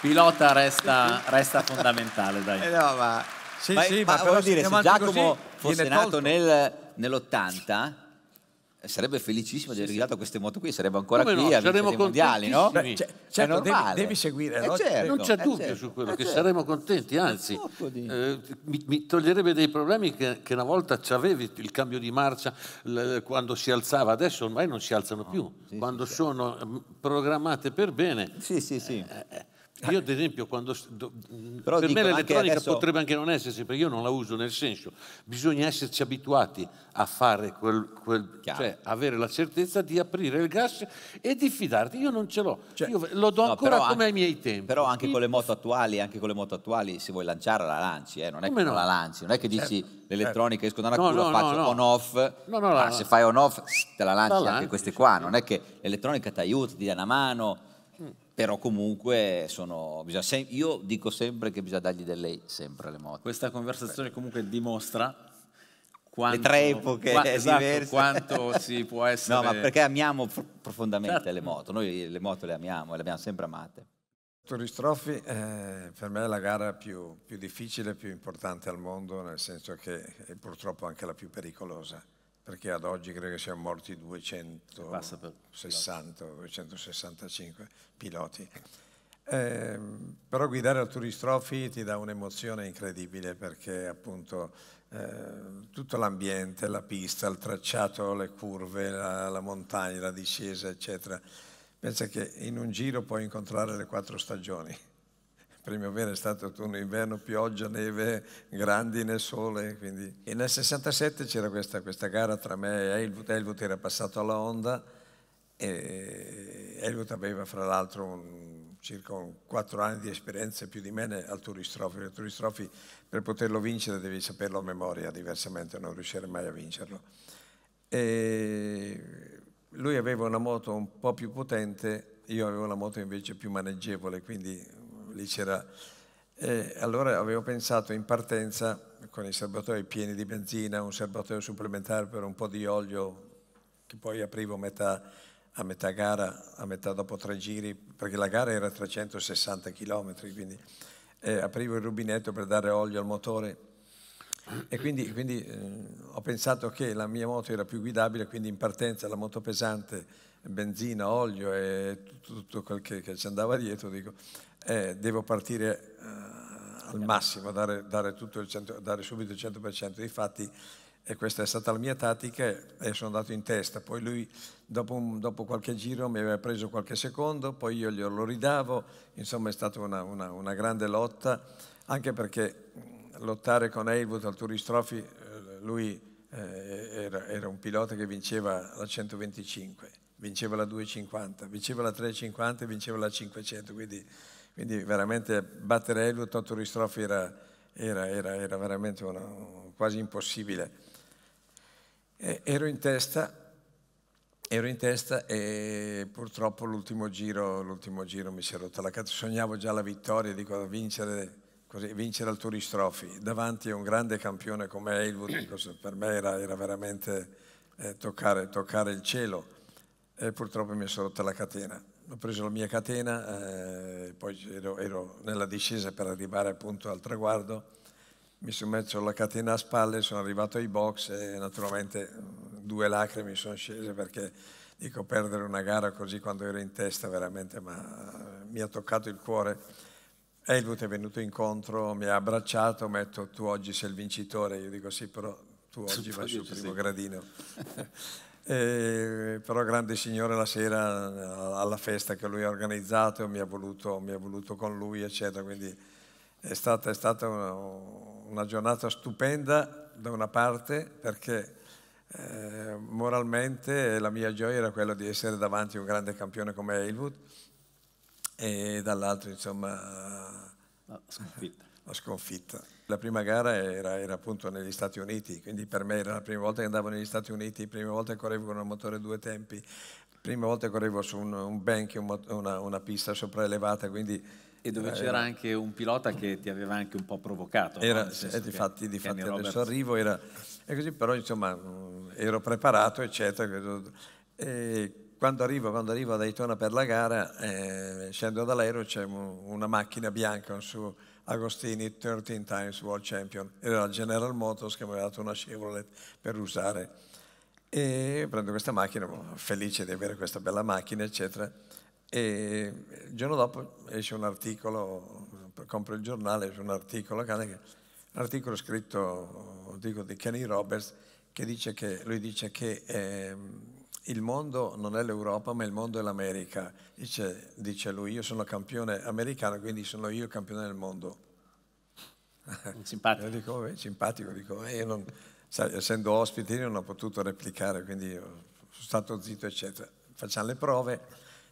Pilota resta, resta fondamentale, dai. Eh no, ma sì, ma, sì, ma, ma però dire, se Giacomo fosse nato nel, nell'80 eh, sarebbe felicissimo di aver guidato queste moto qui, sarebbe ancora Come qui no, a saremmo mondiali, no? Beh, certo, devi, devi, seguire, eh, no? certo, non c'è eh, dubbio certo, su quello, che certo. saremmo contenti, anzi, eh, mi, mi, toglierebbe dei problemi che, che una volta c'avevi il cambio di marcia l, quando si alzava, adesso ormai non si alzano più, no, sì, quando sono mm, programmate per bene. Sì, sì, sì. Eh, eh. Io ad esempio quando... Però per me l'elettronica adesso... potrebbe anche non esserci, perché io non la uso nel senso, bisogna esserci abituati a fare quel... quel cioè avere la certezza di aprire il gas e di fidarti, io non ce l'ho, cioè, io lo do no, ancora come anche, ai miei tempi. Però anche con le moto attuali, anche con le moto attuali, se vuoi lanciare la lanci, eh? non è come che no? la lanci, non è che dici certo, certo. l'elettronica esco da una no, culo, no, faccio on off, no, no, ah, se fai on off te la lanci, la lanci anche queste certo. qua, non è che l'elettronica ti aiuta, ti dà una mano però comunque sono, bisogna, io dico sempre che bisogna dargli delle sempre le moto. Questa conversazione comunque dimostra quanto, le tre epoche qua, esatto, diverse. quanto si può essere... No, ma perché amiamo profondamente certo. le moto, noi le moto le amiamo e le abbiamo sempre amate. Turistrofi eh, per me è la gara più, più difficile e più importante al mondo, nel senso che è purtroppo anche la più pericolosa perché ad oggi credo che siano morti 260, 265 piloti. Eh, però guidare al Turistrofi ti dà un'emozione incredibile perché appunto eh, tutto l'ambiente, la pista, il tracciato, le curve, la, la montagna, la discesa, eccetera. Pensa che in un giro puoi incontrare le quattro stagioni primavera, estate, autunno, inverno, pioggia, neve, grandine, sole. Quindi. E nel 67 c'era questa, questa gara tra me e Elwood. Elwood era passato alla Honda e Elwood aveva fra l'altro un, circa un 4 anni di esperienza più di me al Turistrofi. Il Turistrofi per poterlo vincere devi saperlo a memoria, diversamente non riuscire mai a vincerlo. E lui aveva una moto un po' più potente, io avevo una moto invece più maneggevole, quindi lì c'era... E eh, allora avevo pensato in partenza, con i serbatoi pieni di benzina, un serbatoio supplementare per un po' di olio che poi aprivo metà, a metà gara, a metà dopo tre giri, perché la gara era 360 km, quindi eh, aprivo il rubinetto per dare olio al motore. E quindi, quindi eh, ho pensato che la mia moto era più guidabile, quindi in partenza la moto pesante, benzina, olio e tutto quel che, che ci andava dietro, dico, eh, devo partire eh, al massimo, dare, dare, il 100, dare, subito il 100%. Difatti, e questa è stata la mia tattica e sono andato in testa. Poi lui, dopo, un, dopo qualche giro, mi aveva preso qualche secondo, poi io glielo ridavo. Insomma, è stata una, una, una grande lotta, anche perché lottare con Elwood al Turistrofi, eh, lui eh, era, era, un pilota che vinceva la 125, vinceva la 250, vinceva la 350, e vinceva la 500, quindi quindi veramente battere o Turistrofi era, era, era, era veramente una, quasi impossibile. E, ero in testa ero in testa e purtroppo l'ultimo giro, l'ultimo giro mi si è rotta la cazzo. Sognavo già la vittoria, dico vincere, così, vincere al Turistrofi davanti a un grande campione come Aylwood, per me era, era veramente eh, toccare, toccare, il cielo e purtroppo mi si è rotta la catena ho preso la mia catena, eh, poi ero, ero, nella discesa per arrivare appunto al traguardo, mi sono messo la catena a spalle, sono arrivato ai box e naturalmente mm, due lacrime mi sono scese perché dico perdere una gara così quando ero in testa veramente ma eh, mi ha toccato il cuore. Elwood è venuto incontro, mi ha abbracciato, mi ha detto tu oggi sei il vincitore, io dico sì però tu oggi vai sul primo sì. gradino. Eh, però grande signore la sera eh, alla festa che lui ha organizzato mi ha voluto, mi ha voluto con lui eccetera quindi è stata, è stata una, una, giornata stupenda da una parte perché eh, moralmente la mia gioia era quella di essere davanti a un grande campione come Elwood e dall'altro insomma no, ah, sconfitta la sconfitta. La prima gara era, era, appunto negli Stati Uniti, quindi per me era la prima volta che andavo negli Stati Uniti, la prima volta che correvo con un motore a due tempi, la prima volta che correvo su un, un bank, una, una pista sopraelevata, quindi e dove eh, c'era anche un pilota che ti aveva anche un po' provocato. Era, no? Eh, e di fatti, di fatti adesso arrivo era... E così però insomma mm, ero preparato eccetera. E quando arrivo, quando arrivo a Daytona per la gara, eh, scendo dall'aereo, c'è una macchina bianca, un suo Agostini 13 times world champion, era la General Motors che mi aveva dato una Chevrolet per usare. E prendo questa macchina, boh, felice di avere questa bella macchina, eccetera. E il giorno dopo esce un articolo, compro il giornale, c'è un articolo, un articolo scritto dico, di Kenny Roberts che dice che, lui dice che... Eh, il mondo non è l'Europa, ma il mondo è l'America. Dice, dice, lui, io sono campione americano, quindi sono io campione del mondo. Simpatico. dico, eh, simpatico, dico, eh, non, sai, essendo ospiti non ho potuto replicare, quindi sono stato zitto, eccetera. Facciamo le prove,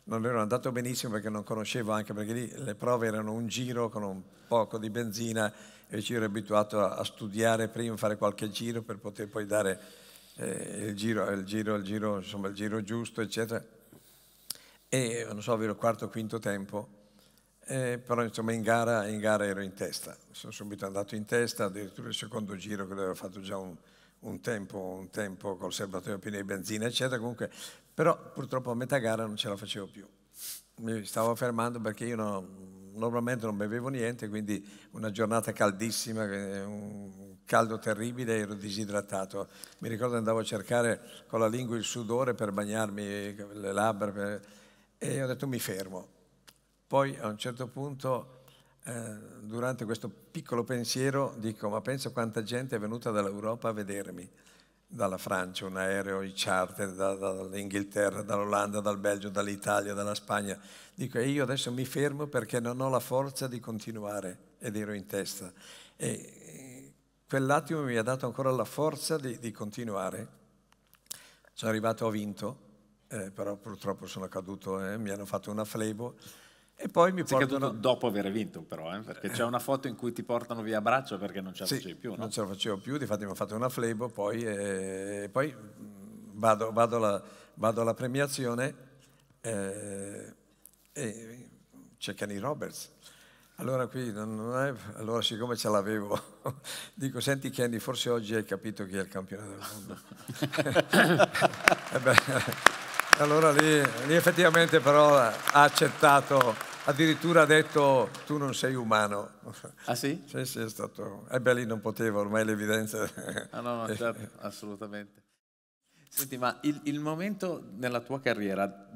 non ero andato benissimo perché non conoscevo, anche perché lì le prove erano un giro con un poco di benzina e ci ero abituato a, a studiare prima, fare qualche giro per poter poi dare eh, il, giro, il, giro, il, giro, insomma, il giro giusto, eccetera. E non so, avevo quarto quinto tempo, eh, però insomma in gara, in gara, ero in testa. Sono subito andato in testa, addirittura il secondo giro che avevo fatto già un, un tempo, un tempo col serbatoio pieno di benzina, eccetera. Comunque, però purtroppo a metà gara non ce la facevo più. Mi stavo fermando perché io no, normalmente non bevevo niente, quindi una giornata caldissima, un caldo terribile, ero disidratato. Mi ricordo andavo a cercare con la lingua il sudore per bagnarmi le labbra per... e ho detto mi fermo. Poi a un certo punto, eh, durante questo piccolo pensiero, dico ma pensa quanta gente è venuta dall'Europa a vedermi, dalla Francia, un aereo, i charter, da, dall'Inghilterra, dall'Olanda, dal Belgio, dall'Italia, dalla Spagna. Dico e io adesso mi fermo perché non ho la forza di continuare ed ero in testa. E quell'attimo mi ha dato ancora la forza di, di continuare. Sono arrivato, ho vinto, eh, però purtroppo sono caduto, eh, mi hanno fatto una flebo. E poi mi Sei caduto dopo aver vinto però, eh, perché c'è una foto in cui ti portano via a braccio perché non ce la sì, facevi più. No? non ce la facevo più, difatti mi hanno fatto una flebo, poi, eh, poi mm, vado, vado, alla, vado, alla, premiazione eh, e c'è Kenny Roberts allora qui, non è, allora siccome ce l'avevo, dico, senti Kenny, forse oggi hai capito chi è il campione del mondo. Eh beh, allora lì, lì effettivamente però ha accettato, addirittura ha detto tu non sei umano. Ah sì? Sì, sì, è stato... E eh beh, lì non potevo, ormai l'evidenza... ah no, no, certo, assolutamente. Senti, ma il, il momento nella tua carriera,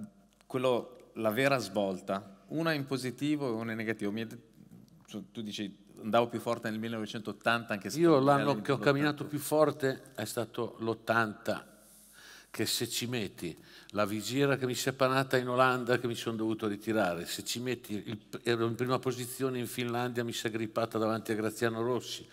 quello, la vera svolta, una in positivo e una in negativo, mi hai tu, tu, dici andavo più forte nel 1980 anche se... Io l'anno che ho camminato più forte è stato l'80, che se ci metti la vigiera che mi si è panata in Olanda che mi sono dovuto ritirare, se ci metti, il, ero in prima posizione in Finlandia, mi si è grippata davanti a Graziano Rossi,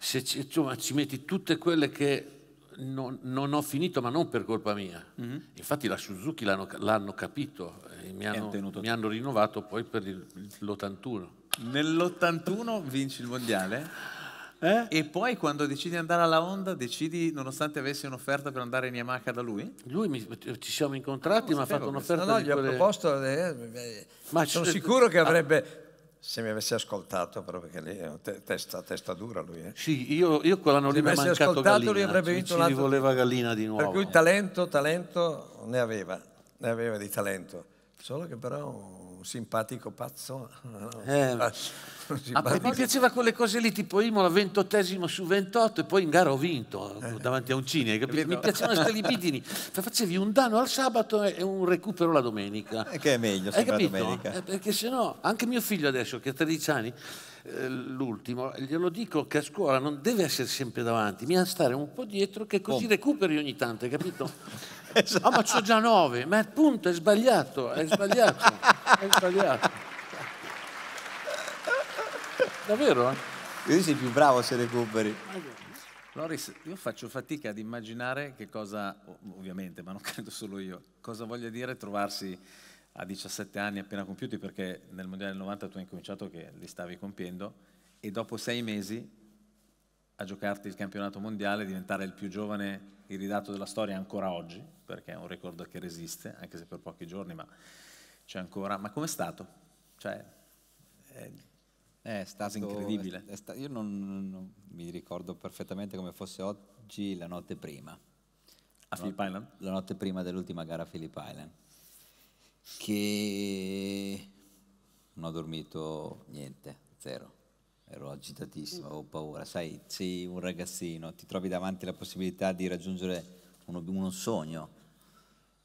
se ci, insomma, ci metti tutte quelle che non, non, ho finito, ma non per colpa mia. Mm -hmm. Infatti la Suzuki l'hanno, capito e eh, mi hanno, mi hanno, rinnovato poi per l'81. Nell'81 vinci il mondiale? Eh? E poi quando decidi di andare alla Honda, decidi, nonostante avessi un'offerta per andare in Yamaha da lui? Lui mi, eh, ci siamo incontrati, ah, mi ha fatto un'offerta. No, no, gli quelle... ho proposto, eh, eh, ma sono sicuro che ah. avrebbe se mi avessi ascoltato, però perché lì è te, testa, testa, dura lui. Eh. Sì, io, io quell'anno lì mi è mancato Gallina, lui avrebbe vinto ci, ci voleva Gallina di nuovo. Per cui talento, talento ne aveva, ne aveva di talento. Solo che però simpatico pazzo. No, eh, eh. simpatico. mi piaceva quelle cose lì, tipo Imola 28 su 28 e poi in gara ho vinto eh, eh. davanti a un cine. Mi piacevano queste libidini. Facevi un danno al sabato e un recupero la domenica. Eh, che è meglio, se hai capito? Domenica. Eh, perché sennò anche mio figlio adesso che ha 13 anni, l'ultimo, glielo dico che a scuola non deve essere sempre davanti, bisogna stare un po' dietro che così oh. recuperi ogni tanto, hai capito? esatto. ah ma c'ho già nove, ma appunto è sbagliato, è sbagliato, è sbagliato. Davvero? Io sei più bravo se recuperi. Loris, io faccio fatica ad immaginare che cosa, ovviamente, ma non credo solo io, cosa voglia dire trovarsi a 17 anni appena compiuti, perché nel Mondiale del 90 tu hai cominciato che li stavi compiendo, e dopo sei mesi a giocarti il campionato mondiale, diventare il più giovane iridato della storia ancora oggi, perché è un record che resiste, anche se per pochi giorni, ma c'è ancora. Ma com'è stato? Cioè, è, è stato incredibile. È, è sta io non, non, non, mi ricordo perfettamente come fosse oggi la notte prima. A Philip not Island? La notte prima dell'ultima gara a Philip Island. Che non ho dormito niente, zero ero agitatissimo, avevo paura. Sai, sei un ragazzino, ti trovi davanti la possibilità di raggiungere uno, uno sogno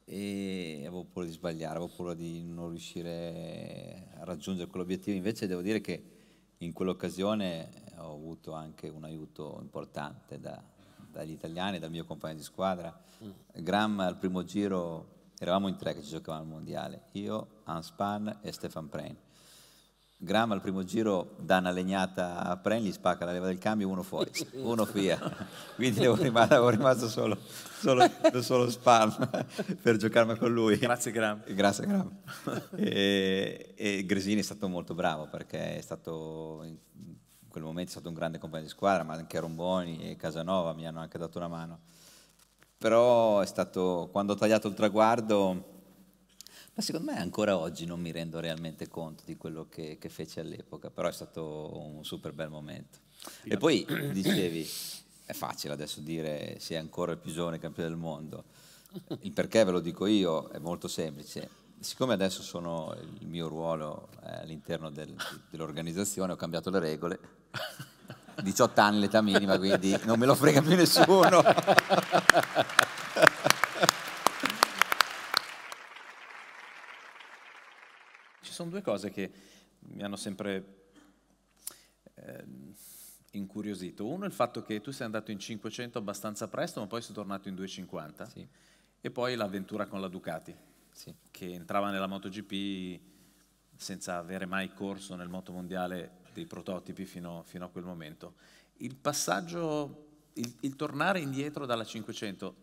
e avevo paura di sbagliare, avevo paura di non riuscire a raggiungere quell'obiettivo. Invece devo dire che in quell'occasione eh, ho avuto anche un aiuto importante da, dagli italiani, dal mio compagno di squadra. Mm. Gram al primo giro eravamo in tre che ci giocavamo al mondiale, io, Hans Pan e Stefan Prein Graham al primo giro dà una legnata a Pren, gli spacca la leva del cambio, uno fuori, uno via. Quindi avevo rimasto, solo, solo, solo Spalm per giocarmi con lui. Grazie Graham. Grazie Graham. E, e Gresini è stato molto bravo perché è stato in quel momento è stato un grande compagno di squadra, ma anche Romboni e Casanova mi hanno anche dato una mano. Però è stato, quando ho tagliato il traguardo ma secondo me ancora oggi non mi rendo realmente conto di quello che, che feci all'epoca, però è stato un super bel momento. E poi dicevi, è facile adesso dire sei ancora il più giovane campione del mondo, il perché ve lo dico io è molto semplice. Siccome adesso sono il mio ruolo all'interno del, dell'organizzazione, ho cambiato le regole. 18 anni l'età minima, quindi non me lo frega più nessuno. ci sono due cose che mi hanno sempre eh, incuriosito. Uno è il fatto che tu sei andato in 500 abbastanza presto, ma poi sei tornato in 250. Sì. E poi l'avventura con la Ducati, sì. che entrava nella MotoGP senza avere mai corso nel motomondiale dei prototipi fino, fino a quel momento. Il passaggio, il, il tornare indietro dalla 500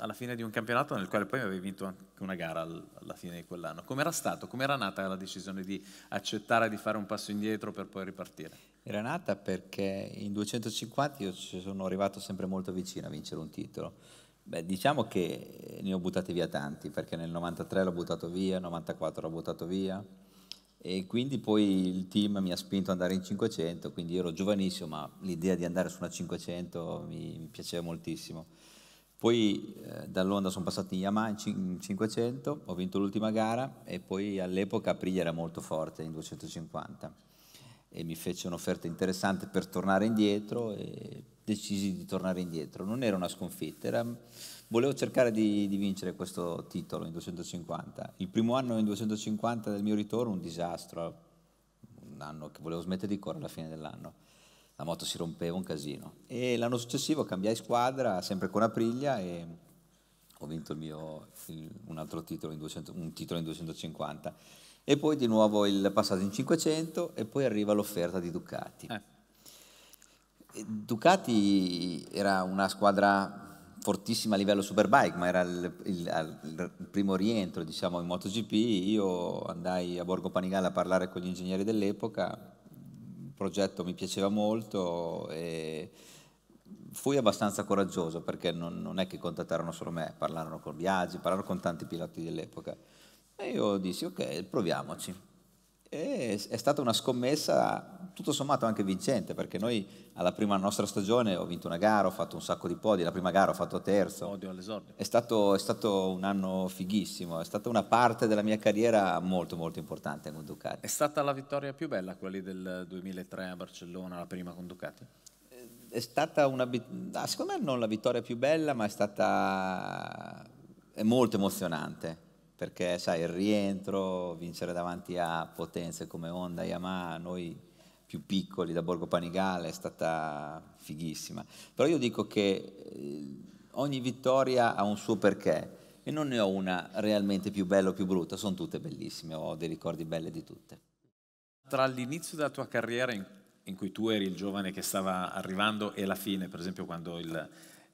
alla fine di un campionato nel quale poi avevi vinto anche una gara alla fine di quell'anno. Com'era stato? Com'era nata la decisione di accettare di fare un passo indietro per poi ripartire? Era nata perché in 250 io ci sono arrivato sempre molto vicino a vincere un titolo. Beh, diciamo che ne ho buttati via tanti, perché nel 93 l'ho buttato via, nel 94 l'ho buttato via, e quindi poi il team mi ha spinto ad andare in 500, quindi ero giovanissimo, ma l'idea di andare su una 500 mi, mi piaceva moltissimo. Poi eh, dall'Onda sono passati in Yamaha in 500, ho vinto l'ultima gara e poi all'epoca Aprilia era molto forte in 250 e mi fece un'offerta interessante per tornare indietro e decisi di tornare indietro. Non era una sconfitta, era, volevo cercare di, di, vincere questo titolo in 250. Il primo anno in 250 del mio ritorno un disastro, un anno che volevo smettere di correre alla fine dell'anno la moto si rompeva un casino. E l'anno successivo cambiai squadra, sempre con Aprilia, e ho vinto il mio, il, un altro titolo, in 200, un titolo in 250. E poi di nuovo il passato in 500 e poi arriva l'offerta di Ducati. Eh. Ducati era una squadra fortissima a livello superbike, ma era il, il, il, primo rientro diciamo, in MotoGP. Io andai a Borgo Panigale a parlare con gli ingegneri dell'epoca progetto mi piaceva molto e fui abbastanza coraggioso perché non, non è che contattarono solo me, parlarono con Viaggi, parlarono con tanti piloti dell'epoca. E io dissi ok, proviamoci. E è stata una scommessa tutto sommato anche vincente, perché noi alla prima nostra stagione ho vinto una gara, ho fatto un sacco di podi, la prima gara ho fatto terzo. Odio all'esordio. È stato, è stato un anno fighissimo, è stata una parte della mia carriera molto molto importante con Ducati. È stata la vittoria più bella quella del 2003 a Barcellona, la prima con Ducati? È stata una, ah, secondo me non la vittoria più bella, ma è stata è molto emozionante perché sai, il rientro, vincere davanti a potenze come Honda, Yamaha, noi più piccoli da Borgo Panigale è stata fighissima. Però io dico che eh, ogni vittoria ha un suo perché e non ne ho una realmente più bella o più brutta, sono tutte bellissime, ho dei ricordi belli di tutte. Tra l'inizio della tua carriera in, in cui tu eri il giovane che stava arrivando e la fine, per esempio quando il,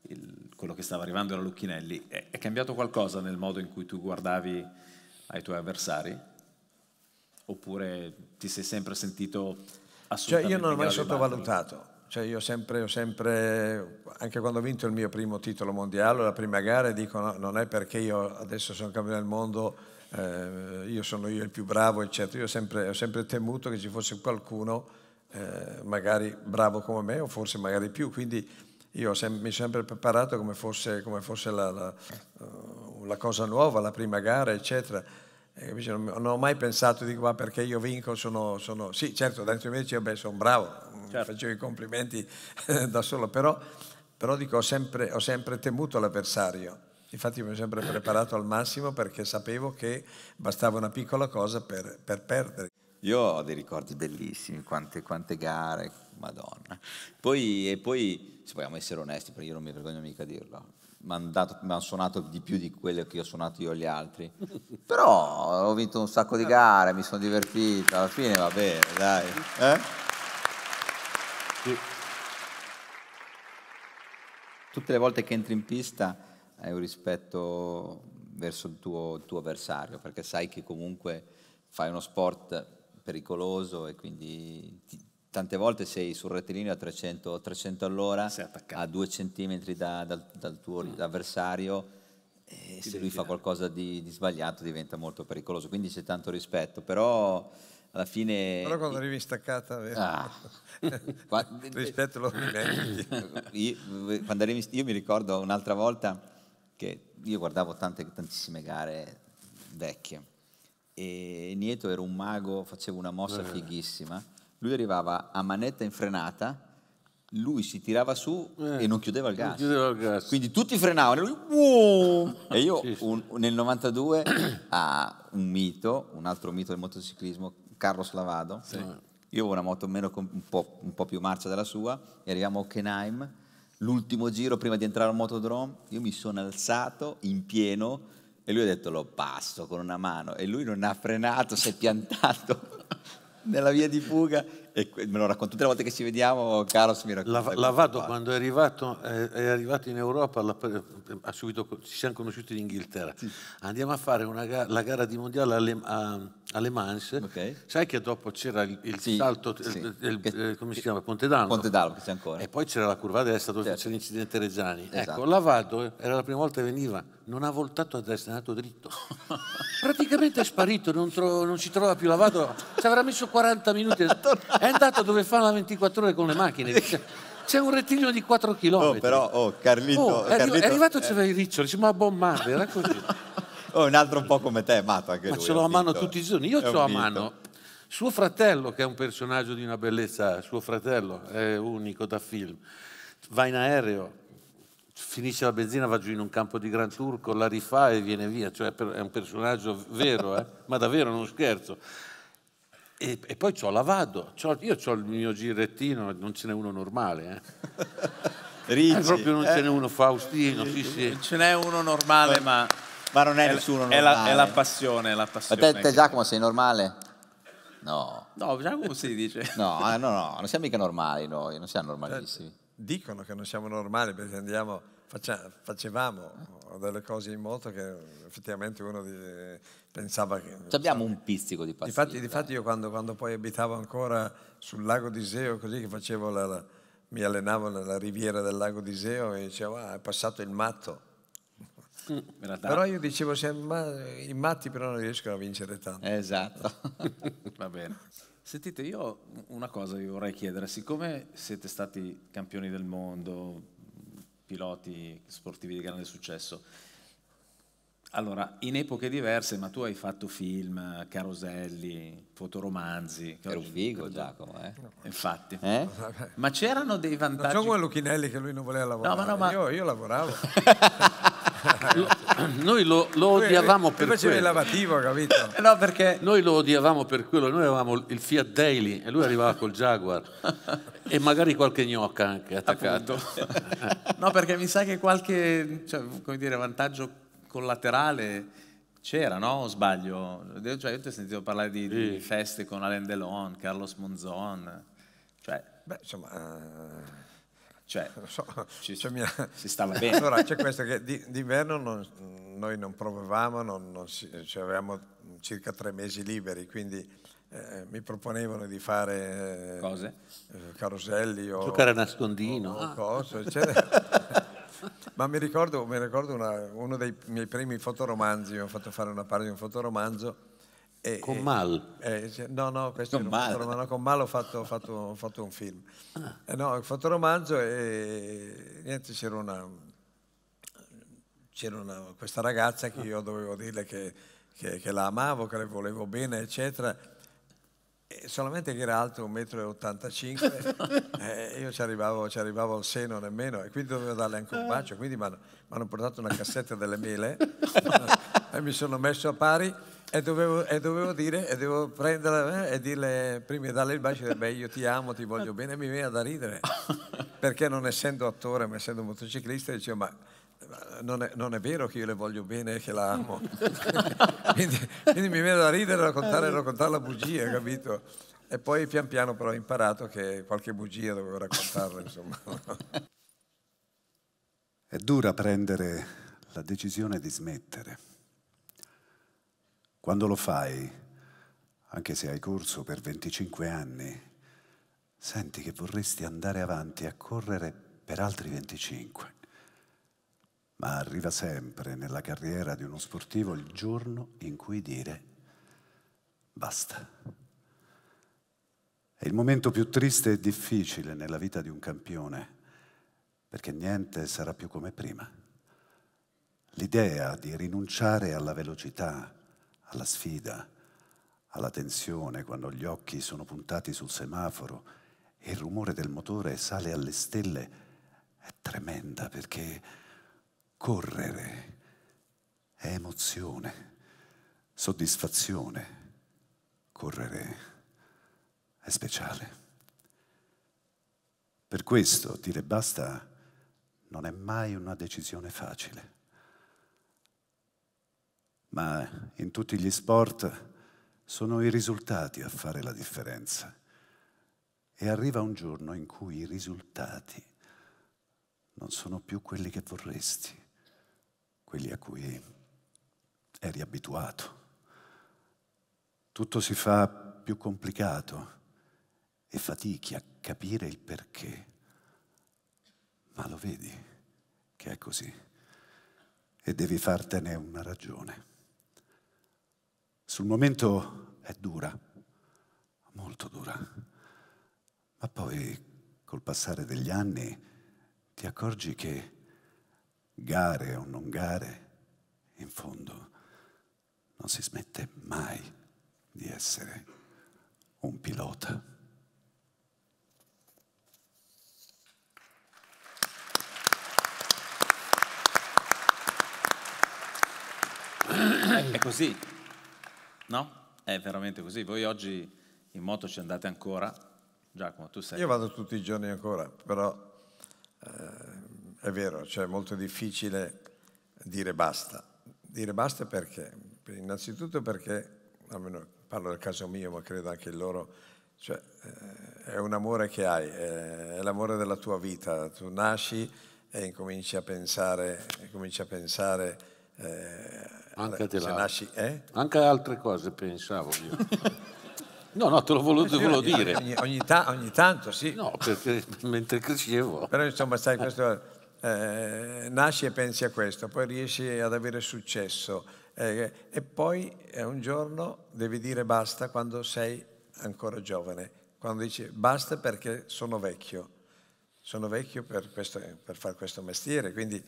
il, quello che stava arrivando era Lucchinelli, è, è cambiato qualcosa nel modo in cui tu guardavi ai tuoi avversari? Oppure ti sei sempre sentito assolutamente... Cioè io non ho mai sottovalutato, cioè io sempre, sempre, anche quando ho vinto il mio primo titolo mondiale, la prima gara, dico no, non è perché io adesso sono campione del mondo, eh, io sono io il più bravo, eccetera. Io sempre, ho sempre temuto che ci fosse qualcuno eh, magari bravo come me o forse magari più, quindi io sem- mi sono sempre preparato come fosse, come fosse la, la, uh, la, cosa nuova, la prima gara, eccetera. Eh, non, non, ho mai pensato di qua perché io vinco, sono, sono... Sì, certo, dentro di me dicevo, beh, sono bravo, certo. facevo i complimenti eh, da solo, però, però dico, ho sempre, ho sempre temuto l'avversario. Infatti mi sono sempre preparato al massimo perché sapevo che bastava una piccola cosa per, per perdere. Io ho dei ricordi bellissimi, quante, quante gare, madonna. Poi, e poi, se vogliamo essere onesti, perché io non mi vergogno mica a dirlo, mi hanno suonato di più di quello che ho suonato io agli altri. Però ho vinto un sacco di gare, mi sono divertito, alla fine va bene, dai. Eh? Sì. Tutte le volte che entri in pista hai un rispetto verso il tuo, il tuo avversario, perché sai che comunque fai uno sport pericoloso e quindi ti, tante volte sei sul rettilineo a 300, 300 all'ora, a due centimetri da, dal, dal, tuo no. Ah. avversario, e Ti se lui fa qualcosa di, di, sbagliato diventa molto pericoloso, quindi c'è tanto rispetto, però alla fine... Però quando arrivi in staccata... Eh, ah. rispetto lo io, io mi ricordo un'altra volta che io guardavo tante, tantissime gare vecchie e Nieto era un mago, facevo una mossa eh. fighissima lui arrivava a manetta infrenata, lui si tirava su eh, e non chiudeva il gas. Chiudeva il gas. Quindi tutti frenavano e lui... e io un, nel 92 a un mito, un altro mito del motociclismo, Carlo Slavado. Sì. Io avevo una moto meno, un, po', un po' più marcia della sua e arriviamo a Hockenheim. L'ultimo giro prima di entrare al motodrome, io mi sono alzato in pieno e lui ha detto lo passo con una mano e lui non ha frenato, si è piantato nella via di fuga e me lo racconto tutte le volte che ci vediamo, Carlos mi racconta. Lavato la quando è arrivato, è arrivato in Europa, la, eh, subito, ci siamo conosciuti in Inghilterra. Sì. Andiamo a fare gara, la gara di mondiale alle, a, a Mans. Okay. Sai che dopo c'era il, il sì, salto, sì. Il, il, che, eh, come si chiama? Ponte d'Alvo. Ponte d'Alvo che c'è ancora. E poi c'era la curva a destra dove certo. c'era l'incidente Reggiani. Ecco, esatto. Ecco, Lavato era la prima volta che veniva, non ha voltato a destra, è andato dritto. Praticamente è sparito, non, tro- non ci trova più Lavato. Ci avrà messo 40 minuti è andato dove fa la 24 ore con le macchine. C'è un rettilineo di 4 km. Oh, però, oh, Carlito, oh, è, Carlito, è arrivato, eh. c'era i riccioli, dice, ma buon madre, era così. oh, un altro un po' come te, è matto anche ma lui. Ma ce l'ho eh, a mano dito. tutti i giorni, io ce l'ho a mano. Suo fratello, che è un personaggio di una bellezza, suo fratello, è unico da film, va in aereo, finisce la benzina, va giù in un campo di Gran Turco, la rifà e viene via. Cioè è un personaggio vero, eh? ma davvero non scherzo. E, e poi ho la vado, c'ho, io ho il mio girettino, non ce n'è uno normale. Eh. Ricci, eh, proprio non eh. ce n'è eh. uno Faustino, sì, sì. Ce n'è uno normale, ma... Ma non è, è nessuno è normale. La, è la, passione, è la passione. Ma te, te Giacomo sei normale? No. No, Giacomo si dice. No, eh, no, no, non siamo mica normali noi, non siamo normalissimi. Cioè, dicono che non siamo normali perché andiamo, faccia, facevamo delle cose in moto che effettivamente uno di, pensava che... Abbiamo un pizzico di pazzia. Difatti, difatti io quando, quando, poi abitavo ancora sul lago di Seo, così che facevo la, la, mi allenavo nella riviera del lago di Seo e dicevo, ah, è passato il matto. Però io dicevo sempre, i matti però non riescono a vincere tanto. Esatto. Va bene. Sentite, io una cosa vi vorrei chiedere, siccome siete stati campioni del mondo, piloti sportivi di grande successo. Allora, in epoche diverse, ma tu hai fatto film, caroselli, fotoromanzi. Era un figo Giacomo, eh? No. Infatti. Eh? Ma c'erano dei vantaggi... Non c'è quello Chinelli che lui non voleva lavorare, no, ma no, ma... Io, io lavoravo. noi lo, lo odiavamo per quello. Lui il lavativo, capito? no, perché... Noi lo odiavamo per quello, noi avevamo il Fiat Daily e lui arrivava col Jaguar e magari qualche gnocca anche attaccato. no, perché mi sa che qualche, cioè, come dire, vantaggio collaterale c'era, no? O sbaglio? Cioè, io ti ho sentito parlare di, sì. di, feste con Alain Delon, Carlos Monzon. Cioè, Beh, insomma... Uh... Cioè, so, ci, cioè mia... si stava bene. Allora, c'è questo che d'inverno non, noi non provavamo, non, non si, cioè avevamo circa tre mesi liberi, quindi eh, mi proponevano di fare eh, caroselli o giocare a nascondino o, o ah. eccetera. Ma mi ricordo, mi ricordo una, uno dei miei primi fotoromanzi, mi ho fatto fare una parte di un fotoromanzo. E, con Mal? E, eh, no, no, questo con Mal. Fotoromanzo. con Mal ho fatto, ho fatto, ho fatto un film. Ah. Eh, no, il fotoromanzo e niente, c'era una, c'era una, questa ragazza che ah. io dovevo dirle che, che, che la amavo, che le volevo bene, eccetera eh, solamente che era alto 1,85 m e eh, io ci arrivavo, ci arrivavo al seno nemmeno e quindi dovevo darle anche un eh. bacio, quindi mi hanno portato una cassetta delle mele e mi sono messo a pari e dovevo, e dovevo dire, e devo prendere eh, e dirle, prima di darle il bacio, beh io ti amo, ti voglio bene, mi viene da ridere, perché non essendo attore ma essendo motociclista dicevo ma non è, non è, vero che io le voglio bene e che la amo. quindi, quindi, mi viene da ridere a raccontare, eh. raccontare la bugia, capito? E poi pian piano però ho imparato che qualche bugia dovevo raccontarla, insomma. È dura prendere la decisione di smettere. Quando lo fai, anche se hai corso per 25 anni, senti che vorresti andare avanti a correre per altri 25 ma arriva sempre nella carriera di uno sportivo il giorno in cui dire basta. È il momento più triste e difficile nella vita di un campione, perché niente sarà più come prima. L'idea di rinunciare alla velocità, alla sfida, alla tensione quando gli occhi sono puntati sul semaforo e il rumore del motore sale alle stelle è tremenda perché correre è emozione, soddisfazione. Correre è speciale. Per questo dire basta non è mai una decisione facile. Ma in tutti gli sport sono i risultati a fare la differenza. E arriva un giorno in cui i risultati non sono più quelli che vorresti quelli a cui eri abituato. Tutto si fa più complicato e fatichi a capire il perché. Ma lo vedi che è così e devi fartene una ragione. Sul momento è dura, molto dura, ma poi col passare degli anni ti accorgi che gare o non gare, in fondo non si smette mai di essere un pilota. È così, no? È veramente così. Voi oggi in moto ci andate ancora? Giacomo, tu sei. Io vado tutti i giorni ancora, però eh, è vero, cioè è molto difficile dire basta. Dire basta perché? Innanzitutto perché, almeno parlo del caso mio, ma credo anche il loro, cioè, eh, è un amore che hai, è l'amore della tua vita. Tu nasci e incominci a pensare, incominci a pensare eh, anche, a te se nasci, eh? anche altre cose pensavo io. No, no, te l'ho voluto, ogni, eh, dire. Ogni, ogni, ta- ogni, tanto, sì. No, perché mentre crescevo. Però insomma, sai, questo eh, nasci e pensi a questo, poi riesci ad avere successo eh, e poi eh, un giorno devi dire basta quando sei ancora giovane, quando dici basta perché sono vecchio, sono vecchio per, questo, per fare questo mestiere, quindi,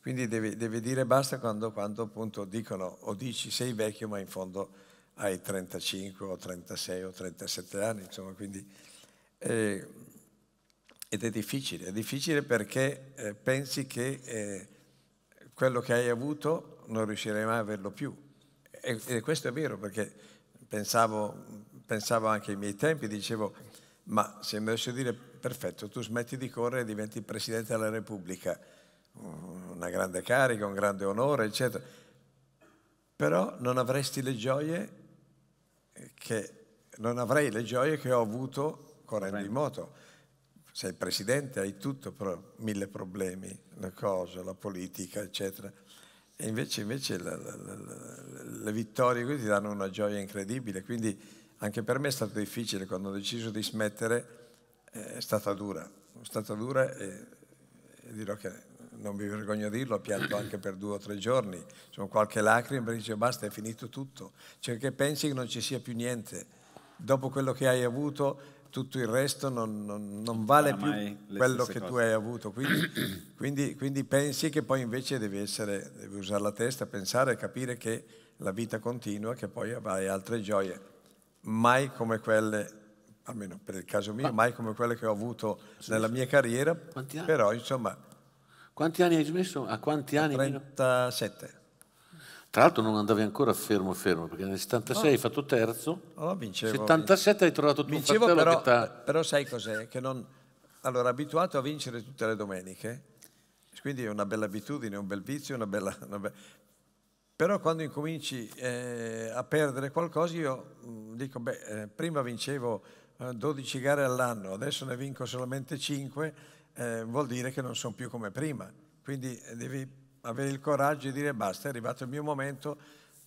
quindi devi, devi, dire basta quando, quando appunto dicono o dici sei vecchio ma in fondo hai 35 o 36 o 37 anni, insomma, quindi eh, ed è difficile, è difficile perché eh, pensi che eh, quello che hai avuto non riuscirai mai a averlo più. E, e questo è vero perché pensavo, pensavo, anche ai miei tempi, dicevo, ma se mi dovessi dire perfetto, tu smetti di correre e diventi Presidente della Repubblica, una grande carica, un grande onore, eccetera, però non avresti le gioie che, non avrei le gioie che ho avuto correndo in moto sei presidente, hai tutto, però mille problemi, la cosa, la politica, eccetera. E invece, invece la, la, la, le vittorie qui ti danno una gioia incredibile, quindi anche per me è stato difficile, quando ho deciso di smettere eh, è stata dura, è stata dura e, e dirò che non mi vergogno a dirlo, ho pianto anche per due o tre giorni, sono qualche lacrima perché dice basta, è finito tutto, cioè che pensi che non ci sia più niente, dopo quello che hai avuto tutto il resto non, non, non vale più quello che cose. tu hai avuto. Quindi, quindi, quindi, pensi che poi invece devi, essere, devi usare la testa, pensare e capire che la vita continua, che poi avrai altre gioie, mai come quelle almeno per il caso mio, Ma, mai come quelle che ho avuto nella mia carriera. Quanti anni? Però, insomma... Quanti anni hai smesso? A quanti anni? 37. Tra l'altro non andavi ancora fermo fermo, perché nel 76 oh, hai fatto terzo, oh, vincevo, 77 hai trovato tuo vincevo, fratello però, eh, però sai cos'è? Che non... Allora, abituato a vincere tutte le domeniche, quindi è una bella abitudine, un bel vizio, una bella... Una be... Però quando incominci eh, a perdere qualcosa, io mm, dico, beh, eh, prima vincevo 12 eh, gare all'anno, adesso ne vinco solamente 5, eh, vuol dire che non sono più come prima. Quindi devi avere il coraggio di dire basta, è arrivato il mio momento,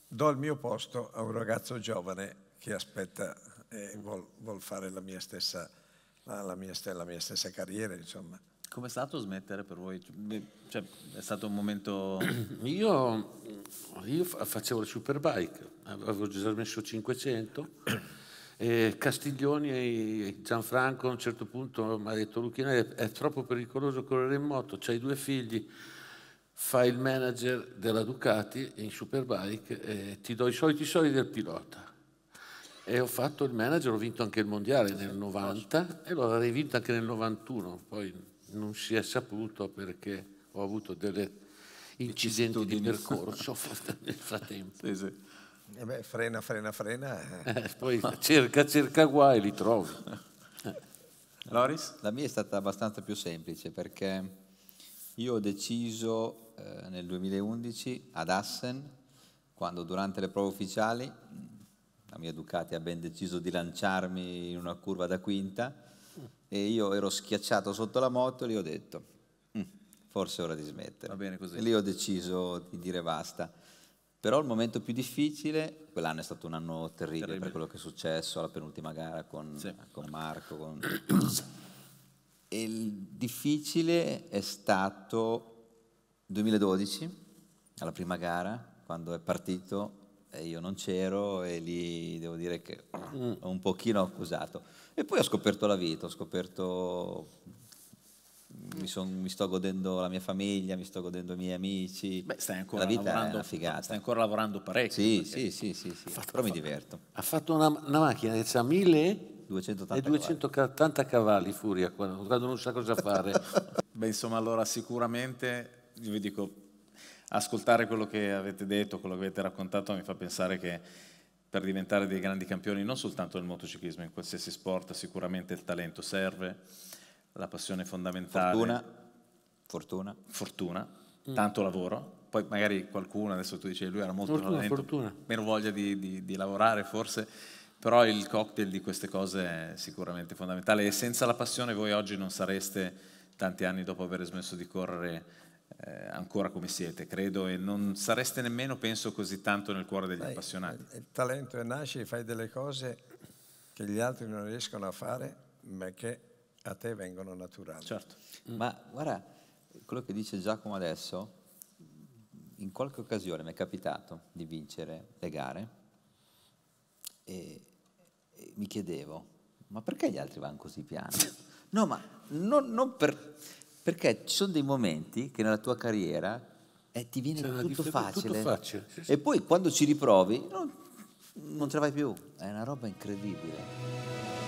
do il mio posto a un ragazzo giovane che aspetta e vuol, vuol fare la mia, stessa, la, mia, la mia stessa carriera, insomma. Com'è stato smettere per voi? Cioè, cioè è stato un momento... Io, io facevo la superbike, avevo già messo 500 e Castiglioni e Gianfranco a un certo punto mi ha detto Luchina è, è troppo pericoloso correre in moto, c'hai due figli, fai il manager della Ducati in Superbike e ti do i soliti soldi del pilota. E ho fatto il manager, ho vinto anche il mondiale nel 90 e lo avrei vinto anche nel 91, poi non si è saputo perché ho avuto degli incidenti di percorso nel frattempo. Sì, sì. Eh beh, frena, frena, frena. Eh. eh, poi cerca, cerca guai, li trovi. Loris? La mia è stata abbastanza più semplice perché io ho deciso eh, nel 2011 ad Assen, quando durante le prove ufficiali la mia Ducati ha ben deciso di lanciarmi in una curva da quinta e io ero schiacciato sotto la moto e gli ho detto mm, forse è ora di smettere. Va bene così. E lì ho deciso di dire basta. Però il momento più difficile, quell'anno è stato un anno terribile, terribile. per quello che è successo alla penultima gara con, sì. con Marco. Con... il difficile è stato 2012, alla prima gara, quando è partito, e io non c'ero e lì devo dire che mm. ho un pochino accusato. E poi ho scoperto la vita, ho scoperto... Mi, son, mi sto godendo la mia famiglia, mi sto godendo i miei amici. Beh, stai ancora la vita lavorando, è una figata. Stai ancora lavorando parecchio. Sì, sì, sì, sì, sì. Fatto, però mi diverto. Ha fatto una, una macchina che ha 1000 280 e 280 cavalli, cavalli furia, quando non sa cosa fare. Beh, insomma, allora sicuramente io vi dico, ascoltare quello che avete detto, quello che avete raccontato mi fa pensare che per diventare dei grandi campioni non soltanto nel motociclismo, in qualsiasi sport sicuramente il talento serve, la passione è fondamentale. Fortuna. Fortuna. Fortuna, mm. tanto lavoro. Poi magari qualcuno, adesso tu dicevi, lui era molto fortuna, talento, fortuna. meno voglia di, di, di lavorare forse, però il cocktail di queste cose è sicuramente fondamentale e senza la passione voi oggi non sareste tanti anni dopo aver smesso di correre eh, ancora come siete, credo, e non sareste nemmeno, penso, così tanto nel cuore degli Dai, appassionati. Il, eh, il talento nasce, fai delle cose che gli altri non riescono a fare, ma che a te vengono naturali. Certo. Mm. Ma guarda, quello che dice Giacomo adesso, in qualche occasione mi è capitato di vincere le gare e, e mi chiedevo, ma perché gli altri vanno così piano? No, ma non, non per perché ci sono dei momenti che nella tua carriera eh, ti viene tutto facile. tutto, facile. Sì, sì. E poi quando ci riprovi non, non ce la fai più. È una roba incredibile.